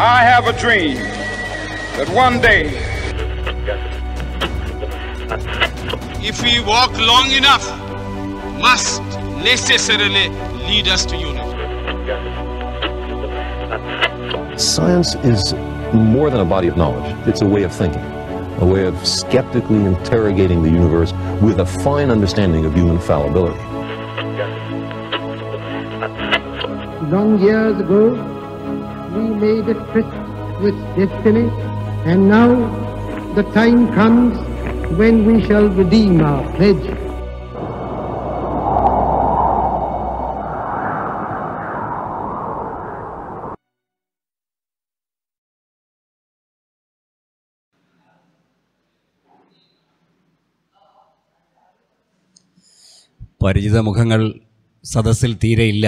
I have a dream that one day, if we walk long enough, must necessarily lead us to unity. Science is more than a body of knowledge. It's a way of thinking, a way of skeptically interrogating the universe with a fine understanding of human fallibility. Long years ago, we made a trip with destiny, and now the time comes when we shall redeem our pledge. പരിചിത മുഖങ്ങൾ സദസ്സിൽ തീരെയില്ല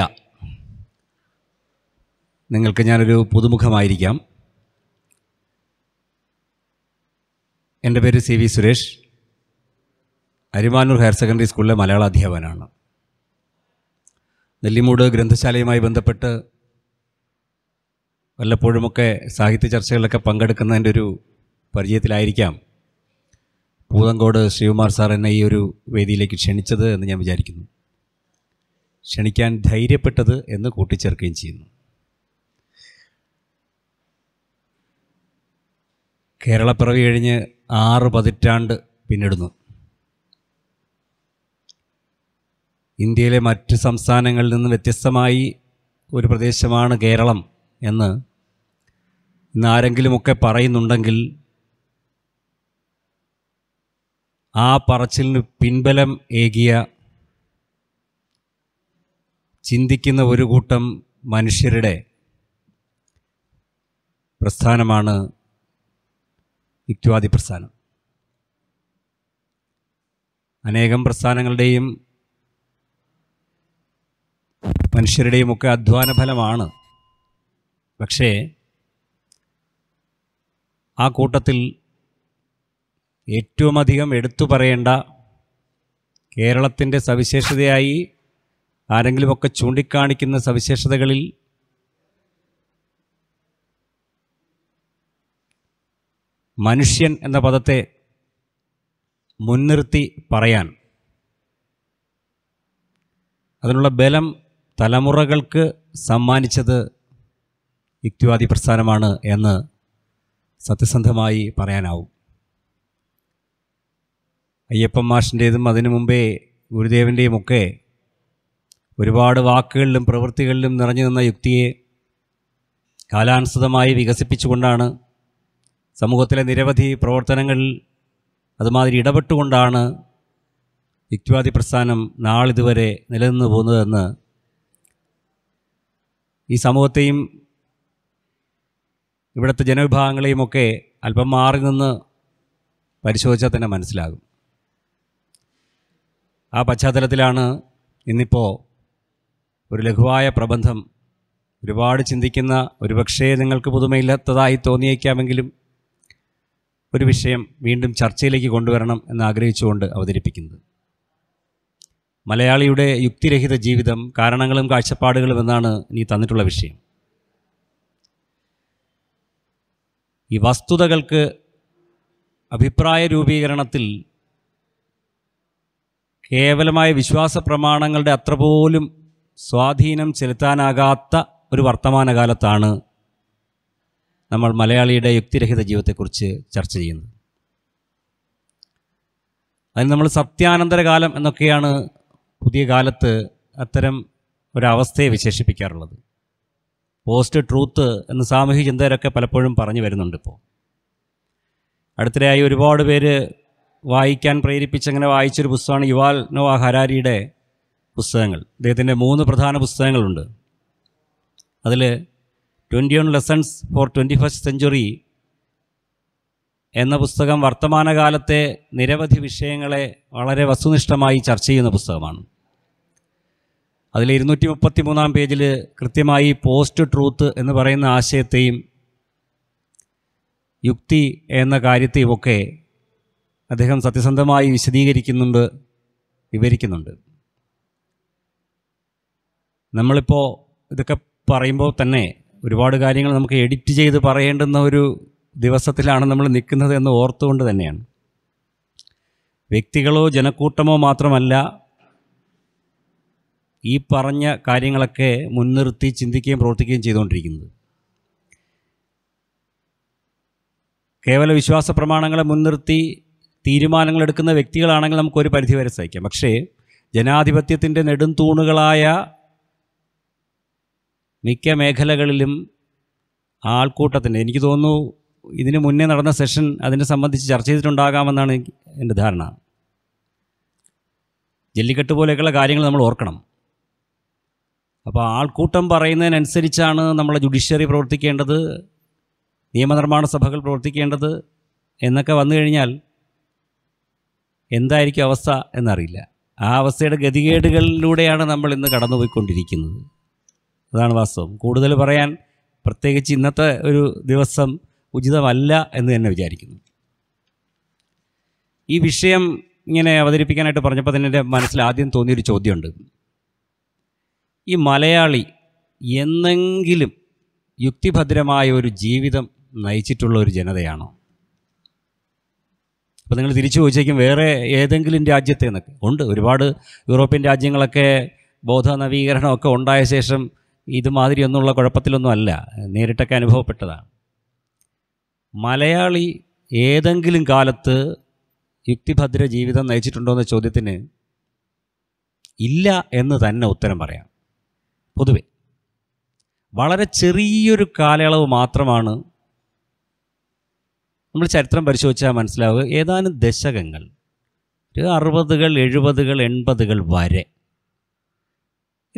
നിങ്ങൾക്ക് ഞാനൊരു പുതുമുഖമായിരിക്കാം എൻ്റെ പേര് C V Suresh Arimanoor higher secondary സ്കൂളിലെ മലയാള അധ്യാപകനാണ് നെല്ലിമൂട് ഗ്രന്ഥശാലയുമായി ബന്ധപ്പെട്ട് വല്ലപ്പോഴുമൊക്കെ സാഹിത്യ ചർച്ചകളിലൊക്കെ പങ്കെടുക്കുന്നതിൻ്റെ ഒരു പരിചയത്തിലായിരിക്കാം പൂതങ്കോട് ശ്രീകുമാർ സാർ എന്നെ ഈ ഒരു വേദിയിലേക്ക് ക്ഷണിച്ചത് എന്ന് ഞാൻ വിചാരിക്കുന്നു ക്ഷണിക്കാൻ ധൈര്യപ്പെട്ടത് എന്ന് കൂട്ടിച്ചേർക്കുകയും ചെയ്യുന്നു കേരളപ്പിറവി കഴിഞ്ഞ് ആറ് പതിറ്റാണ്ട് പിന്നിടുന്നു ഇന്ത്യയിലെ മറ്റ് സംസ്ഥാനങ്ങളിൽ നിന്ന് വ്യത്യസ്തമായി ഒരു പ്രദേശമാണ് കേരളം എന്ന് ഇന്ന് ആരെങ്കിലുമൊക്കെ പറയുന്നുണ്ടെങ്കിൽ ആ പറച്ചിലിന് പിൻബലം ഏകിയ ചിന്തിക്കുന്ന ഒരു കൂട്ടം മനുഷ്യരുടെ പ്രസ്ഥാനമാണ് യുക്തിവാദി പ്രസ്ഥാനം അനേകം പ്രസ്ഥാനങ്ങളുടെയും മനുഷ്യരുടെയും ഒക്കെ അധ്വാന ഫലമാണ് പക്ഷേ ആ കൂട്ടത്തിൽ ഏറ്റവും അധികം എടുത്തു പറയേണ്ട കേരളത്തിൻ്റെ സവിശേഷതയായി ആരെങ്കിലുമൊക്കെ ചൂണ്ടിക്കാണിക്കുന്ന സവിശേഷതകളിൽ മനുഷ്യൻ എന്ന പദത്തെ മുൻനിർത്തി പറയാൻ അതിനുള്ള ബലം തലമുറകൾക്ക് സമ്മാനിച്ചത് യുക്തിവാദി പ്രസ്ഥാനമാണ് എന്ന് സത്യസന്ധമായി പറയാനാവും അയ്യപ്പൻ മാഷിൻ്റേതും അതിനു മുമ്പേ ഗുരുദേവൻ്റെയും ഒക്കെ ഒരുപാട് വാക്കുകളിലും പ്രവൃത്തികളിലും നിറഞ്ഞു നിന്ന യുക്തിയെ കാലാനുസൃതമായി വികസിപ്പിച്ചുകൊണ്ടാണ് സമൂഹത്തിലെ നിരവധി പ്രവർത്തനങ്ങളിൽ അതുമാതിരി ഇടപെട്ടുകൊണ്ടാണ് യുക്തിവാദി പ്രസ്ഥാനം നാളിതുവരെ നിലനിന്ന് പോകുന്നതെന്ന് ഈ സമൂഹത്തെയും ഇവിടുത്തെ ജനവിഭാഗങ്ങളെയുമൊക്കെ അല്പം മാറി നിന്ന് പരിശോധിച്ചാൽ തന്നെ മനസ്സിലാകും ആ പശ്ചാത്തലത്തിലാണ് ഇന്നിപ്പോൾ ഒരു ലഘുവായ പ്രബന്ധം ഒരുപാട് ചിന്തിക്കുന്ന ഒരുപക്ഷേ നിങ്ങൾക്ക് പുതുമയില്ലാത്തതായി തോന്നിയേക്കാമെങ്കിലും ഒരു വിഷയം വീണ്ടും ചർച്ചയിലേക്ക് കൊണ്ടുവരണം എന്നാഗ്രഹിച്ചുകൊണ്ട് ആഗ്രഹിച്ചുകൊണ്ട് അവതരിപ്പിക്കുന്നത് മലയാളിയുടെ യുക്തിരഹിത ജീവിതം കാരണങ്ങളും കാഴ്ചപ്പാടുകളും എന്നാണ് നീ തന്നിട്ടുള്ള വിഷയം ഈ വസ്തുതകൾക്ക് അഭിപ്രായ രൂപീകരണത്തിൽ കേവലമായ വിശ്വാസ പ്രമാണങ്ങളുടെ അത്ര പോലും സ്വാധീനം ചെലുത്താനാകാത്ത ഒരു വർത്തമാനകാലത്താണ് നമ്മൾ മലയാളിയുടെ യുക്തിരഹിത ജീവിതത്തെക്കുറിച്ച് ചർച്ച ചെയ്യുന്നത് അതിന് നമ്മൾ സത്യാനന്തര കാലം എന്നൊക്കെയാണ് പുതിയ കാലത്ത് അത്തരം ഒരവസ്ഥയെ വിശേഷിപ്പിക്കാറുള്ളത് പോസ്റ്റ് ട്രൂത്ത് എന്ന് സാമൂഹിക ചിന്തകരൊക്കെ പലപ്പോഴും പറഞ്ഞു വരുന്നുണ്ട് ഇപ്പോൾ അടുത്തിടെയായി ഒരുപാട് പേര് വായിക്കാൻ അങ്ങനെ വായിച്ചൊരു പുസ്തകമാണ് യുവാൽ നോവാ ഹരാരിയുടെ പുസ്തകങ്ങൾ അദ്ദേഹത്തിൻ്റെ മൂന്ന് പ്രധാന പുസ്തകങ്ങളുണ്ട് അതിൽ twenty one lessons for twenty first century എന്ന പുസ്തകം വർത്തമാനകാലത്തെ നിരവധി വിഷയങ്ങളെ വളരെ വസ്തുനിഷ്ഠമായി ചർച്ച ചെയ്യുന്ന പുസ്തകമാണ് അതിൽ ഇരുന്നൂറ്റി മുപ്പത്തി മൂന്നാം പേജിൽ കൃത്യമായി പോസ്റ്റ് ട്രൂത്ത് എന്ന് പറയുന്ന ആശയത്തെയും യുക്തി എന്ന കാര്യത്തെയും ഒക്കെ അദ്ദേഹം സത്യസന്ധമായി വിശദീകരിക്കുന്നുണ്ട് വിവരിക്കുന്നുണ്ട് നമ്മളിപ്പോൾ ഇതൊക്കെ പറയുമ്പോൾ തന്നെ ഒരുപാട് കാര്യങ്ങൾ നമുക്ക് എഡിറ്റ് ചെയ്ത് പറയേണ്ടുന്ന ഒരു ദിവസത്തിലാണ് നമ്മൾ നിൽക്കുന്നത് എന്ന് ഓർത്തുകൊണ്ട് തന്നെയാണ് വ്യക്തികളോ ജനക്കൂട്ടമോ മാത്രമല്ല ഈ പറഞ്ഞ കാര്യങ്ങളൊക്കെ മുൻനിർത്തി ചിന്തിക്കുകയും പ്രവർത്തിക്കുകയും ചെയ്തുകൊണ്ടിരിക്കുന്നത് കേവല വിശ്വാസ പ്രമാണങ്ങളെ മുൻനിർത്തി തീരുമാനങ്ങൾ എടുക്കുന്ന വ്യക്തികളാണെങ്കിൽ നമുക്കൊരു പരിധിവരെ സഹിക്കാം പക്ഷേ ജനാധിപത്യത്തിൻ്റെ നെടുംതൂണുകളായ മിക്ക മേഖലകളിലും ആൾക്കൂട്ടത്തിന് എനിക്ക് തോന്നുന്നു ഇതിന് മുന്നേ നടന്ന സെഷൻ അതിനെ സംബന്ധിച്ച് ചർച്ച ചെയ്തിട്ടുണ്ടാകാമെന്നാണ് എൻ്റെ ധാരണ ജല്ലിക്കെട്ട് പോലെയൊക്കെയുള്ള കാര്യങ്ങൾ നമ്മൾ ഓർക്കണം അപ്പോൾ ആൾക്കൂട്ടം പറയുന്നതിനനുസരിച്ചാണ് നമ്മളെ ജുഡീഷ്യറി പ്രവർത്തിക്കേണ്ടത് നിയമനിർമ്മാണ സഭകൾ പ്രവർത്തിക്കേണ്ടത് എന്നൊക്കെ വന്നു കഴിഞ്ഞാൽ എന്തായിരിക്കും അവസ്ഥ എന്നറിയില്ല ആ അവസ്ഥയുടെ ഗതികേടുകളിലൂടെയാണ് നമ്മൾ ഇന്ന് കടന്നുപോയിക്കൊണ്ടിരിക്കുന്നത് അതാണ് വാസ്തവം കൂടുതൽ പറയാൻ പ്രത്യേകിച്ച് ഇന്നത്തെ ഒരു ദിവസം ഉചിതമല്ല എന്ന് തന്നെ വിചാരിക്കുന്നു ഈ വിഷയം ഇങ്ങനെ അവതരിപ്പിക്കാനായിട്ട് പറഞ്ഞപ്പോൾ തന്നെ എൻ്റെ മനസ്സിൽ ആദ്യം തോന്നിയൊരു ചോദ്യമുണ്ട് ഈ മലയാളി എന്നെങ്കിലും യുക്തിഭദ്രമായ ഒരു ജീവിതം നയിച്ചിട്ടുള്ള ഒരു ജനതയാണോ അപ്പോൾ നിങ്ങൾ തിരിച്ചു ചോദിച്ചേക്കും വേറെ ഏതെങ്കിലും രാജ്യത്തെ നിന്നൊക്കെ ഉണ്ട് ഒരുപാട് യൂറോപ്യൻ രാജ്യങ്ങളൊക്കെ ബോധ നവീകരണമൊക്കെ ഉണ്ടായ ശേഷം ഇതുമാതിരി ഒന്നുള്ള കുഴപ്പത്തിലൊന്നും അല്ല നേരിട്ടൊക്കെ അനുഭവപ്പെട്ടതാണ് മലയാളി ഏതെങ്കിലും കാലത്ത് യുക്തിഭദ്ര ജീവിതം നയിച്ചിട്ടുണ്ടോ എന്ന ചോദ്യത്തിന് ഇല്ല എന്ന് തന്നെ ഉത്തരം പറയാം പൊതുവെ വളരെ ചെറിയൊരു കാലയളവ് മാത്രമാണ് നമ്മൾ ചരിത്രം പരിശോധിച്ചാൽ മനസ്സിലാവുക ഏതാനും ദശകങ്ങൾ ഒരു അറുപതുകൾ എഴുപതുകൾ എൺപതുകൾ വരെ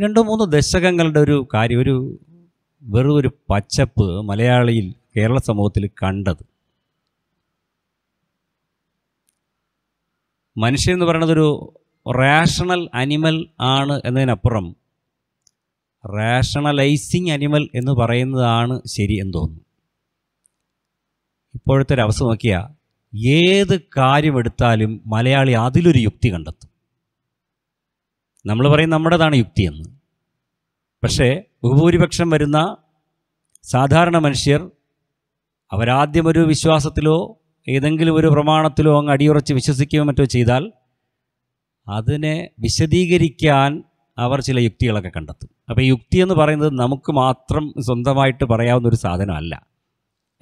രണ്ടോ മൂന്നോ ദശകങ്ങളുടെ ഒരു കാര്യം ഒരു വെറും ഒരു പച്ചപ്പ് മലയാളിയിൽ കേരള സമൂഹത്തിൽ കണ്ടത് മനുഷ്യൻ എന്ന് പറയുന്നതൊരു റാഷണൽ അനിമൽ ആണ് എന്നതിനപ്പുറം റാഷണലൈസിങ് അനിമൽ എന്ന് പറയുന്നതാണ് ശരി എന്ന് തോന്നുന്നു ഇപ്പോഴത്തെ ഒരു അവസ്ഥ നോക്കിയാൽ ഏത് കാര്യമെടുത്താലും മലയാളി അതിലൊരു യുക്തി കണ്ടെത്തും നമ്മൾ പറയും നമ്മുടേതാണ് യുക്തിയെന്ന് പക്ഷേ ബഹുഭൂരിപക്ഷം വരുന്ന സാധാരണ മനുഷ്യർ അവരാദ്യം ഒരു വിശ്വാസത്തിലോ ഏതെങ്കിലും ഒരു പ്രമാണത്തിലോ അങ്ങ് അടിയുറച്ച് വിശ്വസിക്കുകയോ മറ്റോ ചെയ്താൽ അതിനെ വിശദീകരിക്കാൻ അവർ ചില യുക്തികളൊക്കെ കണ്ടെത്തും അപ്പോൾ യുക്തി എന്ന് പറയുന്നത് നമുക്ക് മാത്രം സ്വന്തമായിട്ട് പറയാവുന്ന ഒരു സാധനമല്ല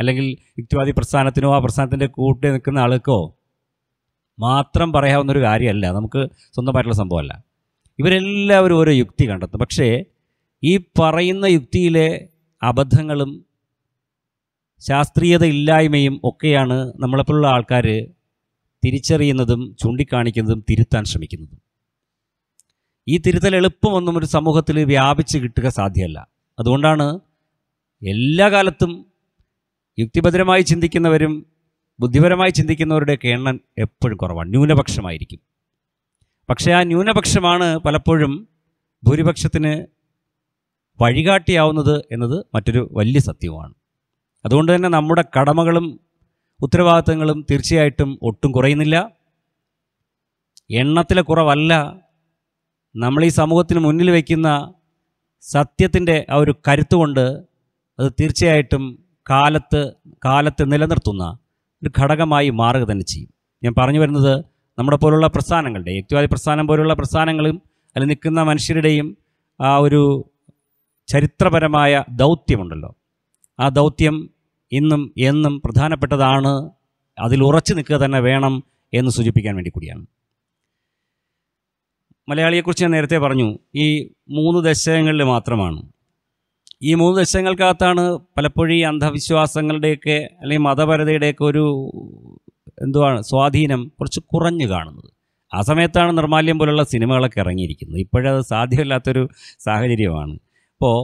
അല്ലെങ്കിൽ യുക്തിവാദി പ്രസ്ഥാനത്തിനോ ആ പ്രസ്ഥാനത്തിൻ്റെ കൂട്ടി നിൽക്കുന്ന ആൾക്കോ മാത്രം പറയാവുന്നൊരു കാര്യമല്ല നമുക്ക് സ്വന്തമായിട്ടുള്ള സംഭവമല്ല ഇവരെല്ലാവരും ഓരോ യുക്തി കണ്ടെത്തും പക്ഷേ ഈ പറയുന്ന യുക്തിയിലെ അബദ്ധങ്ങളും ശാസ്ത്രീയത ഇല്ലായ്മയും ഒക്കെയാണ് നമ്മളെപ്പോലുള്ള ആൾക്കാർ തിരിച്ചറിയുന്നതും ചൂണ്ടിക്കാണിക്കുന്നതും തിരുത്താൻ ശ്രമിക്കുന്നതും ഈ തിരുത്തൽ എളുപ്പമൊന്നും ഒരു സമൂഹത്തിൽ വ്യാപിച്ച് കിട്ടുക സാധ്യമല്ല അതുകൊണ്ടാണ് എല്ലാ കാലത്തും യുക്തിഭദ്രമായി ചിന്തിക്കുന്നവരും ബുദ്ധിപരമായി ചിന്തിക്കുന്നവരുടെ എണ്ണം എപ്പോഴും കുറവാണ് ന്യൂനപക്ഷമായിരിക്കും പക്ഷേ ആ ന്യൂനപക്ഷമാണ് പലപ്പോഴും ഭൂരിപക്ഷത്തിന് വഴികാട്ടിയാവുന്നത് എന്നത് മറ്റൊരു വലിയ സത്യവുമാണ് അതുകൊണ്ട് തന്നെ നമ്മുടെ കടമകളും ഉത്തരവാദിത്തങ്ങളും തീർച്ചയായിട്ടും ഒട്ടും കുറയുന്നില്ല എണ്ണത്തിലെ കുറവല്ല നമ്മൾ ഈ സമൂഹത്തിന് മുന്നിൽ വയ്ക്കുന്ന സത്യത്തിൻ്റെ ആ ഒരു കരുത്ത് കൊണ്ട് അത് തീർച്ചയായിട്ടും കാലത്ത് കാലത്ത് നിലനിർത്തുന്ന ഒരു ഘടകമായി മാറുക തന്നെ ചെയ്യും ഞാൻ പറഞ്ഞു വരുന്നത് നമ്മുടെ പോലുള്ള പ്രസ്ഥാനങ്ങളുടെ യുക്തിവാദി പ്രസ്ഥാനം പോലുള്ള പ്രസ്ഥാനങ്ങളും അതിൽ നിൽക്കുന്ന മനുഷ്യരുടെയും ആ ഒരു ചരിത്രപരമായ ദൗത്യമുണ്ടല്ലോ ആ ദൗത്യം ഇന്നും എന്നും പ്രധാനപ്പെട്ടതാണ് അതിൽ ഉറച്ചു നിൽക്കുക തന്നെ വേണം എന്ന് സൂചിപ്പിക്കാൻ വേണ്ടി കൂടിയാണ് മലയാളിയെക്കുറിച്ച് ഞാൻ നേരത്തെ പറഞ്ഞു ഈ മൂന്ന് ദശകങ്ങളിൽ മാത്രമാണ് ഈ മൂന്ന് ദശകങ്ങൾക്കകത്താണ് പലപ്പോഴും ഈ അന്ധവിശ്വാസങ്ങളുടെയൊക്കെ അല്ലെങ്കിൽ മതപരതയുടെയൊക്കെ ഒരു എന്തുവാണ് സ്വാധീനം കുറച്ച് കുറഞ്ഞു കാണുന്നത് ആ സമയത്താണ് നിർമാല്യം പോലുള്ള സിനിമകളൊക്കെ ഇറങ്ങിയിരിക്കുന്നത് ഇപ്പോഴത് സാധ്യമല്ലാത്തൊരു സാഹചര്യമാണ് അപ്പോൾ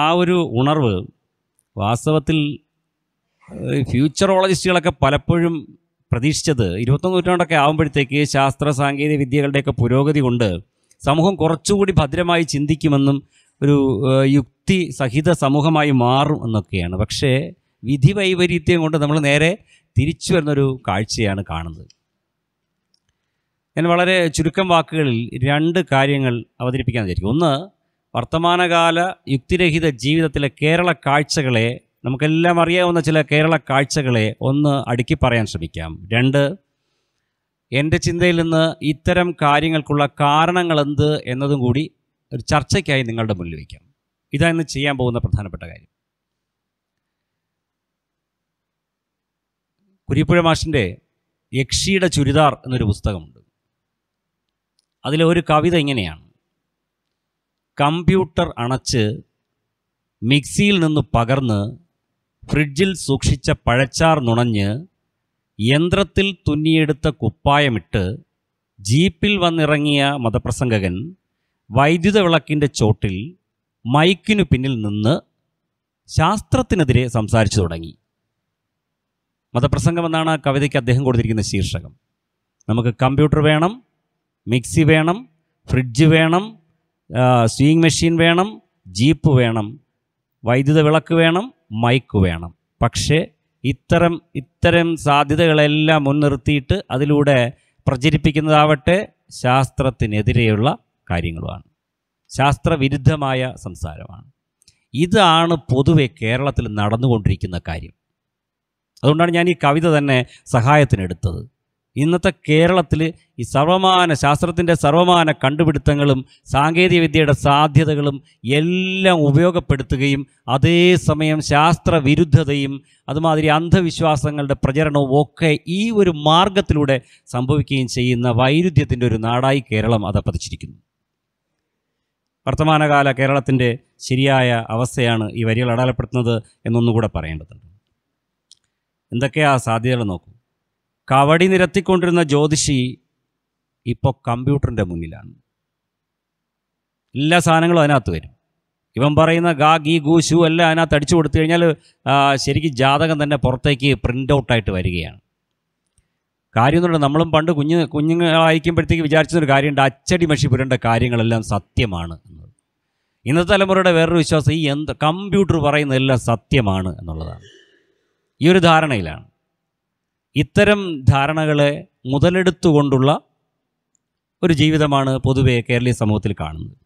ആ ഒരു ഉണർവ് വാസ്തവത്തിൽ ഫ്യൂച്ചറോളജിസ്റ്റുകളൊക്കെ പലപ്പോഴും പ്രതീക്ഷിച്ചത് ഇരുപത്തൊന്ന് നൂറ്റാണ്ടൊക്കെ ആകുമ്പോഴത്തേക്ക് ശാസ്ത്ര സാങ്കേതിക വിദ്യകളുടെയൊക്കെ പുരോഗതി കൊണ്ട് സമൂഹം കുറച്ചുകൂടി ഭദ്രമായി ചിന്തിക്കുമെന്നും ഒരു യുക്തി സഹിത സമൂഹമായി മാറും എന്നൊക്കെയാണ് പക്ഷേ വിധി വൈപരീത്യം കൊണ്ട് നമ്മൾ നേരെ തിരിച്ചു വരുന്നൊരു കാഴ്ചയാണ് കാണുന്നത് ഞാൻ വളരെ ചുരുക്കം വാക്കുകളിൽ രണ്ട് കാര്യങ്ങൾ അവതരിപ്പിക്കാൻ വിചാരിക്കും ഒന്ന് വർത്തമാനകാല യുക്തിരഹിത ജീവിതത്തിലെ കേരള കാഴ്ചകളെ നമുക്കെല്ലാം അറിയാവുന്ന ചില കേരള കാഴ്ചകളെ ഒന്ന് അടുക്കി പറയാൻ ശ്രമിക്കാം രണ്ട് എൻ്റെ ചിന്തയിൽ നിന്ന് ഇത്തരം കാര്യങ്ങൾക്കുള്ള കാരണങ്ങൾ എന്ത് എന്നതും കൂടി ഒരു ചർച്ചയ്ക്കായി നിങ്ങളുടെ മുന്നിൽ വയ്ക്കാം ഇതാണ് ചെയ്യാൻ പോകുന്ന പ്രധാനപ്പെട്ട കാര്യം കുരിപ്പുഴ മാഷിൻ്റെ യക്ഷിയുടെ ചുരിദാർ എന്നൊരു പുസ്തകമുണ്ട് അതിലെ ഒരു കവിത ഇങ്ങനെയാണ് കമ്പ്യൂട്ടർ അണച്ച് മിക്സിയിൽ നിന്ന് പകർന്ന് ഫ്രിഡ്ജിൽ സൂക്ഷിച്ച പഴച്ചാർ നുണഞ്ഞ് യന്ത്രത്തിൽ തുന്നിയെടുത്ത കുപ്പായമിട്ട് ജീപ്പിൽ വന്നിറങ്ങിയ മതപ്രസംഗകൻ വൈദ്യുത വിളക്കിൻ്റെ ചോട്ടിൽ മൈക്കിനു പിന്നിൽ നിന്ന് ശാസ്ത്രത്തിനെതിരെ സംസാരിച്ചു തുടങ്ങി മതപ്രസംഗം എന്നാണ് ആ കവിതയ്ക്ക് അദ്ദേഹം കൊടുത്തിരിക്കുന്ന ശീർഷകം നമുക്ക് കമ്പ്യൂട്ടർ വേണം മിക്സി വേണം ഫ്രിഡ്ജ് വേണം സ്വീയിങ് മെഷീൻ വേണം ജീപ്പ് വേണം വൈദ്യുത വിളക്ക് വേണം മൈക്ക് വേണം പക്ഷേ ഇത്തരം ഇത്തരം സാധ്യതകളെല്ലാം മുൻനിർത്തിയിട്ട് അതിലൂടെ പ്രചരിപ്പിക്കുന്നതാവട്ടെ ശാസ്ത്രത്തിനെതിരെയുള്ള കാര്യങ്ങളുമാണ് ശാസ്ത്രവിരുദ്ധമായ സംസാരമാണ് ഇതാണ് പൊതുവെ കേരളത്തിൽ നടന്നുകൊണ്ടിരിക്കുന്ന കാര്യം അതുകൊണ്ടാണ് ഞാൻ ഈ കവിത തന്നെ സഹായത്തിനെടുത്തത് ഇന്നത്തെ കേരളത്തിൽ ഈ സർവമാന ശാസ്ത്രത്തിൻ്റെ സർവമാന കണ്ടുപിടുത്തങ്ങളും സാങ്കേതികവിദ്യയുടെ സാധ്യതകളും എല്ലാം ഉപയോഗപ്പെടുത്തുകയും അതേസമയം ശാസ്ത്രവിരുദ്ധതയും അതുമാതിരി അന്ധവിശ്വാസങ്ങളുടെ പ്രചരണവും ഒക്കെ ഈ ഒരു മാർഗത്തിലൂടെ സംഭവിക്കുകയും ചെയ്യുന്ന വൈരുദ്ധ്യത്തിൻ്റെ ഒരു നാടായി കേരളം പതിച്ചിരിക്കുന്നു വർത്തമാനകാല കേരളത്തിൻ്റെ ശരിയായ അവസ്ഥയാണ് ഈ വരികൾ അടയാളപ്പെടുത്തുന്നത് എന്നൊന്നുകൂടെ പറയേണ്ടതുണ്ട് എന്തൊക്കെയാ സാധ്യതകൾ നോക്കൂ കവടി നിരത്തിക്കൊണ്ടിരുന്ന ജ്യോതിഷി ഇപ്പോൾ കമ്പ്യൂട്ടറിൻ്റെ മുന്നിലാണ് എല്ലാ സാധനങ്ങളും അതിനകത്ത് വരും ഇവൻ പറയുന്ന ഗാ ഗീ ഗു ഷു എല്ലാം അതിനകത്ത് അടിച്ചു കൊടുത്തു കഴിഞ്ഞാൽ ശരിക്കും ജാതകം തന്നെ പുറത്തേക്ക് പ്രിൻ്റ് ഔട്ടായിട്ട് വരികയാണ് കാര്യമൊന്നുമില്ല നമ്മളും പണ്ട് കുഞ്ഞ് കുഞ്ഞുങ്ങളായിരിക്കുമ്പോഴത്തേക്ക് വിചാരിച്ചൊരു കാര്യമുണ്ട് അച്ചടി മഷി പുരേണ്ട കാര്യങ്ങളെല്ലാം സത്യമാണ് എന്നത് ഇന്നത്തെ തലമുറയുടെ വേറൊരു വിശ്വാസം ഈ എന്ത് കമ്പ്യൂട്ടർ പറയുന്നതെല്ലാം സത്യമാണ് എന്നുള്ളതാണ് ഈ ഒരു ധാരണയിലാണ് ഇത്തരം ധാരണകളെ മുതലെടുത്തുകൊണ്ടുള്ള ഒരു ജീവിതമാണ് പൊതുവെ കേരളീയ സമൂഹത്തിൽ കാണുന്നത്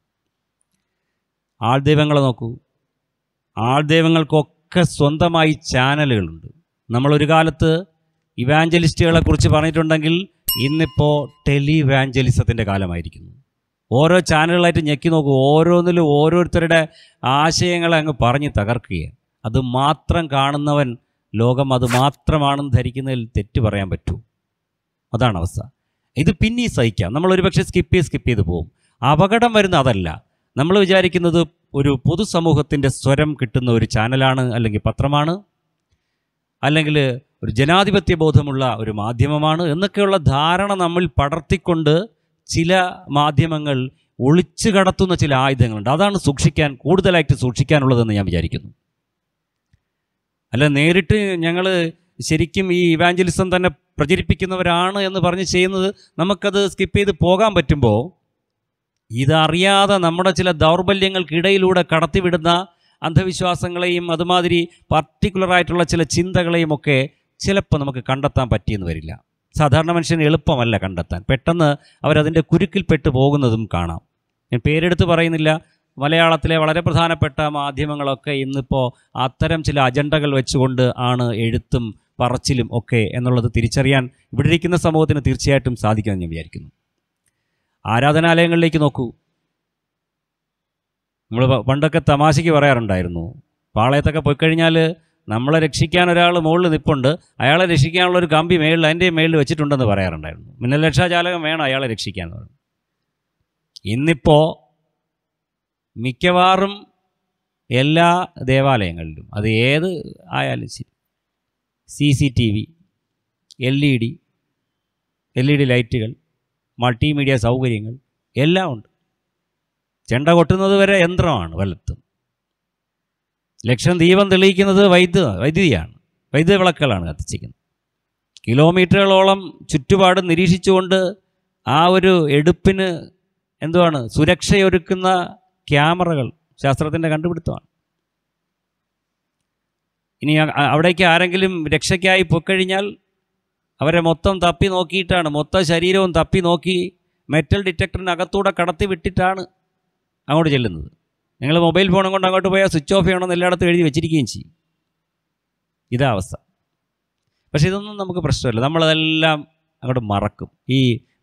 ആൾദൈവങ്ങളെ നോക്കൂ ആൾദൈവങ്ങൾക്കൊക്കെ സ്വന്തമായി ചാനലുകളുണ്ട് നമ്മളൊരു കാലത്ത് ഇവാഞ്ചലിസ്റ്റുകളെ കുറിച്ച് പറഞ്ഞിട്ടുണ്ടെങ്കിൽ ഇന്നിപ്പോൾ ടെലി ഇവാഞ്ചലിസത്തിൻ്റെ കാലമായിരിക്കുന്നു ഓരോ ചാനലുകളായിട്ട് ഞെക്കി നോക്കും ഓരോന്നിലും ഓരോരുത്തരുടെ ആശയങ്ങളെ അങ്ങ് പറഞ്ഞ് തകർക്കുകയാണ് അത് മാത്രം കാണുന്നവൻ ലോകം അത് മാത്രമാണെന്ന് ധരിക്കുന്നതിൽ തെറ്റ് പറയാൻ പറ്റൂ അതാണ് അവസ്ഥ ഇത് പിന്നെയും സഹിക്കാം നമ്മൾ ഒരുപക്ഷെ സ്കിപ്പ് ചെയ്ത് സ്കിപ്പ് ചെയ്ത് പോകും അപകടം വരുന്ന അതല്ല നമ്മൾ വിചാരിക്കുന്നത് ഒരു പൊതുസമൂഹത്തിൻ്റെ സ്വരം കിട്ടുന്ന ഒരു ചാനലാണ് അല്ലെങ്കിൽ പത്രമാണ് അല്ലെങ്കിൽ ഒരു ജനാധിപത്യ ബോധമുള്ള ഒരു മാധ്യമമാണ് എന്നൊക്കെയുള്ള ധാരണ നമ്മൾ പടർത്തിക്കൊണ്ട് ചില മാധ്യമങ്ങൾ ഒളിച്ചു കടത്തുന്ന ചില ആയുധങ്ങളുണ്ട് അതാണ് സൂക്ഷിക്കാൻ കൂടുതലായിട്ട് സൂക്ഷിക്കാനുള്ളതെന്ന് ഞാൻ വിചാരിക്കുന്നു അല്ല നേരിട്ട് ഞങ്ങൾ ശരിക്കും ഈ ഇവാഞ്ചലിസം തന്നെ പ്രചരിപ്പിക്കുന്നവരാണ് എന്ന് പറഞ്ഞ് ചെയ്യുന്നത് നമുക്കത് സ്കിപ്പ് ചെയ്ത് പോകാൻ പറ്റുമ്പോൾ ഇതറിയാതെ നമ്മുടെ ചില ദൗർബല്യങ്ങൾക്കിടയിലൂടെ കടത്തിവിടുന്ന അന്ധവിശ്വാസങ്ങളെയും അതുമാതിരി പർട്ടിക്കുലറായിട്ടുള്ള ചില ചിന്തകളെയും ഒക്കെ ചിലപ്പോൾ നമുക്ക് കണ്ടെത്താൻ പറ്റിയെന്ന് വരില്ല സാധാരണ മനുഷ്യന് എളുപ്പമല്ല കണ്ടെത്താൻ പെട്ടെന്ന് അവരതിൻ്റെ കുരുക്കിൽപ്പെട്ട് പോകുന്നതും കാണാം ഞാൻ പേരെടുത്ത് പറയുന്നില്ല മലയാളത്തിലെ വളരെ പ്രധാനപ്പെട്ട മാധ്യമങ്ങളൊക്കെ ഇന്നിപ്പോൾ അത്തരം ചില അജണ്ടകൾ വെച്ചുകൊണ്ട് ആണ് എഴുത്തും പറച്ചിലും ഒക്കെ എന്നുള്ളത് തിരിച്ചറിയാൻ ഇവിടെ ഇരിക്കുന്ന സമൂഹത്തിന് തീർച്ചയായിട്ടും സാധിക്കുമെന്ന് ഞാൻ വിചാരിക്കുന്നു ആരാധനാലയങ്ങളിലേക്ക് നോക്കൂ നമ്മൾ പണ്ടൊക്കെ തമാശയ്ക്ക് പറയാറുണ്ടായിരുന്നു പാളയത്തൊക്കെ പോയി കഴിഞ്ഞാൽ നമ്മളെ രക്ഷിക്കാൻ ഒരാൾ മുകളിൽ നിൽപ്പുണ്ട് അയാളെ രക്ഷിക്കാനുള്ള ഒരു കമ്പി മേളിൽ അതിൻ്റെ മേളിൽ വെച്ചിട്ടുണ്ടെന്ന് പറയാറുണ്ടായിരുന്നു മിന്നൽ രക്ഷാജാലകം വേണം അയാളെ രക്ഷിക്കാൻ എന്ന് പറഞ്ഞു ഇന്നിപ്പോൾ മിക്കവാറും എല്ലാ ദേവാലയങ്ങളിലും അത് ഏത് ആയാലും ശരി C C T V L E D L E D ലൈറ്റുകൾ മൾട്ടിമീഡിയ സൗകര്യങ്ങൾ എല്ലാം ഉണ്ട് ചെണ്ട കൊട്ടുന്നത് വരെ യന്ത്രമാണ് വലത്തും ലക്ഷം ദീപം തെളിയിക്കുന്നത് വൈദ്യുത വൈദ്യുതിയാണ് വൈദ്യുത വിളക്കുകളാണ് കത്തിച്ചിരിക്കുന്നത് കിലോമീറ്ററുകളോളം ചുറ്റുപാട് നിരീക്ഷിച്ചുകൊണ്ട് ആ ഒരു എടുപ്പിന് എന്തുവാണ് സുരക്ഷയൊരുക്കുന്ന ക്യാമറകൾ ശാസ്ത്രത്തിൻ്റെ കണ്ടുപിടുത്തമാണ് ഇനി അവിടേക്ക് ആരെങ്കിലും രക്ഷയ്ക്കായി പൊക്കഴിഞ്ഞാൽ അവരെ മൊത്തം തപ്പി നോക്കിയിട്ടാണ് മൊത്തം ശരീരവും തപ്പി നോക്കി മെറ്റൽ ഡിറ്റക്ടറിനകത്തൂടെ കടത്തി വിട്ടിട്ടാണ് അങ്ങോട്ട് ചെല്ലുന്നത് നിങ്ങൾ മൊബൈൽ ഫോണും കൊണ്ട് അങ്ങോട്ട് പോയാൽ സ്വിച്ച് ഓഫ് ചെയ്യണമെന്ന് എല്ലായിടത്തും എഴുതി വെച്ചിരിക്കുകയും ചെയ്യും ഇതാ അവസ്ഥ പക്ഷേ ഇതൊന്നും നമുക്ക് പ്രശ്നമില്ല നമ്മളതെല്ലാം അങ്ങോട്ട് മറക്കും ഈ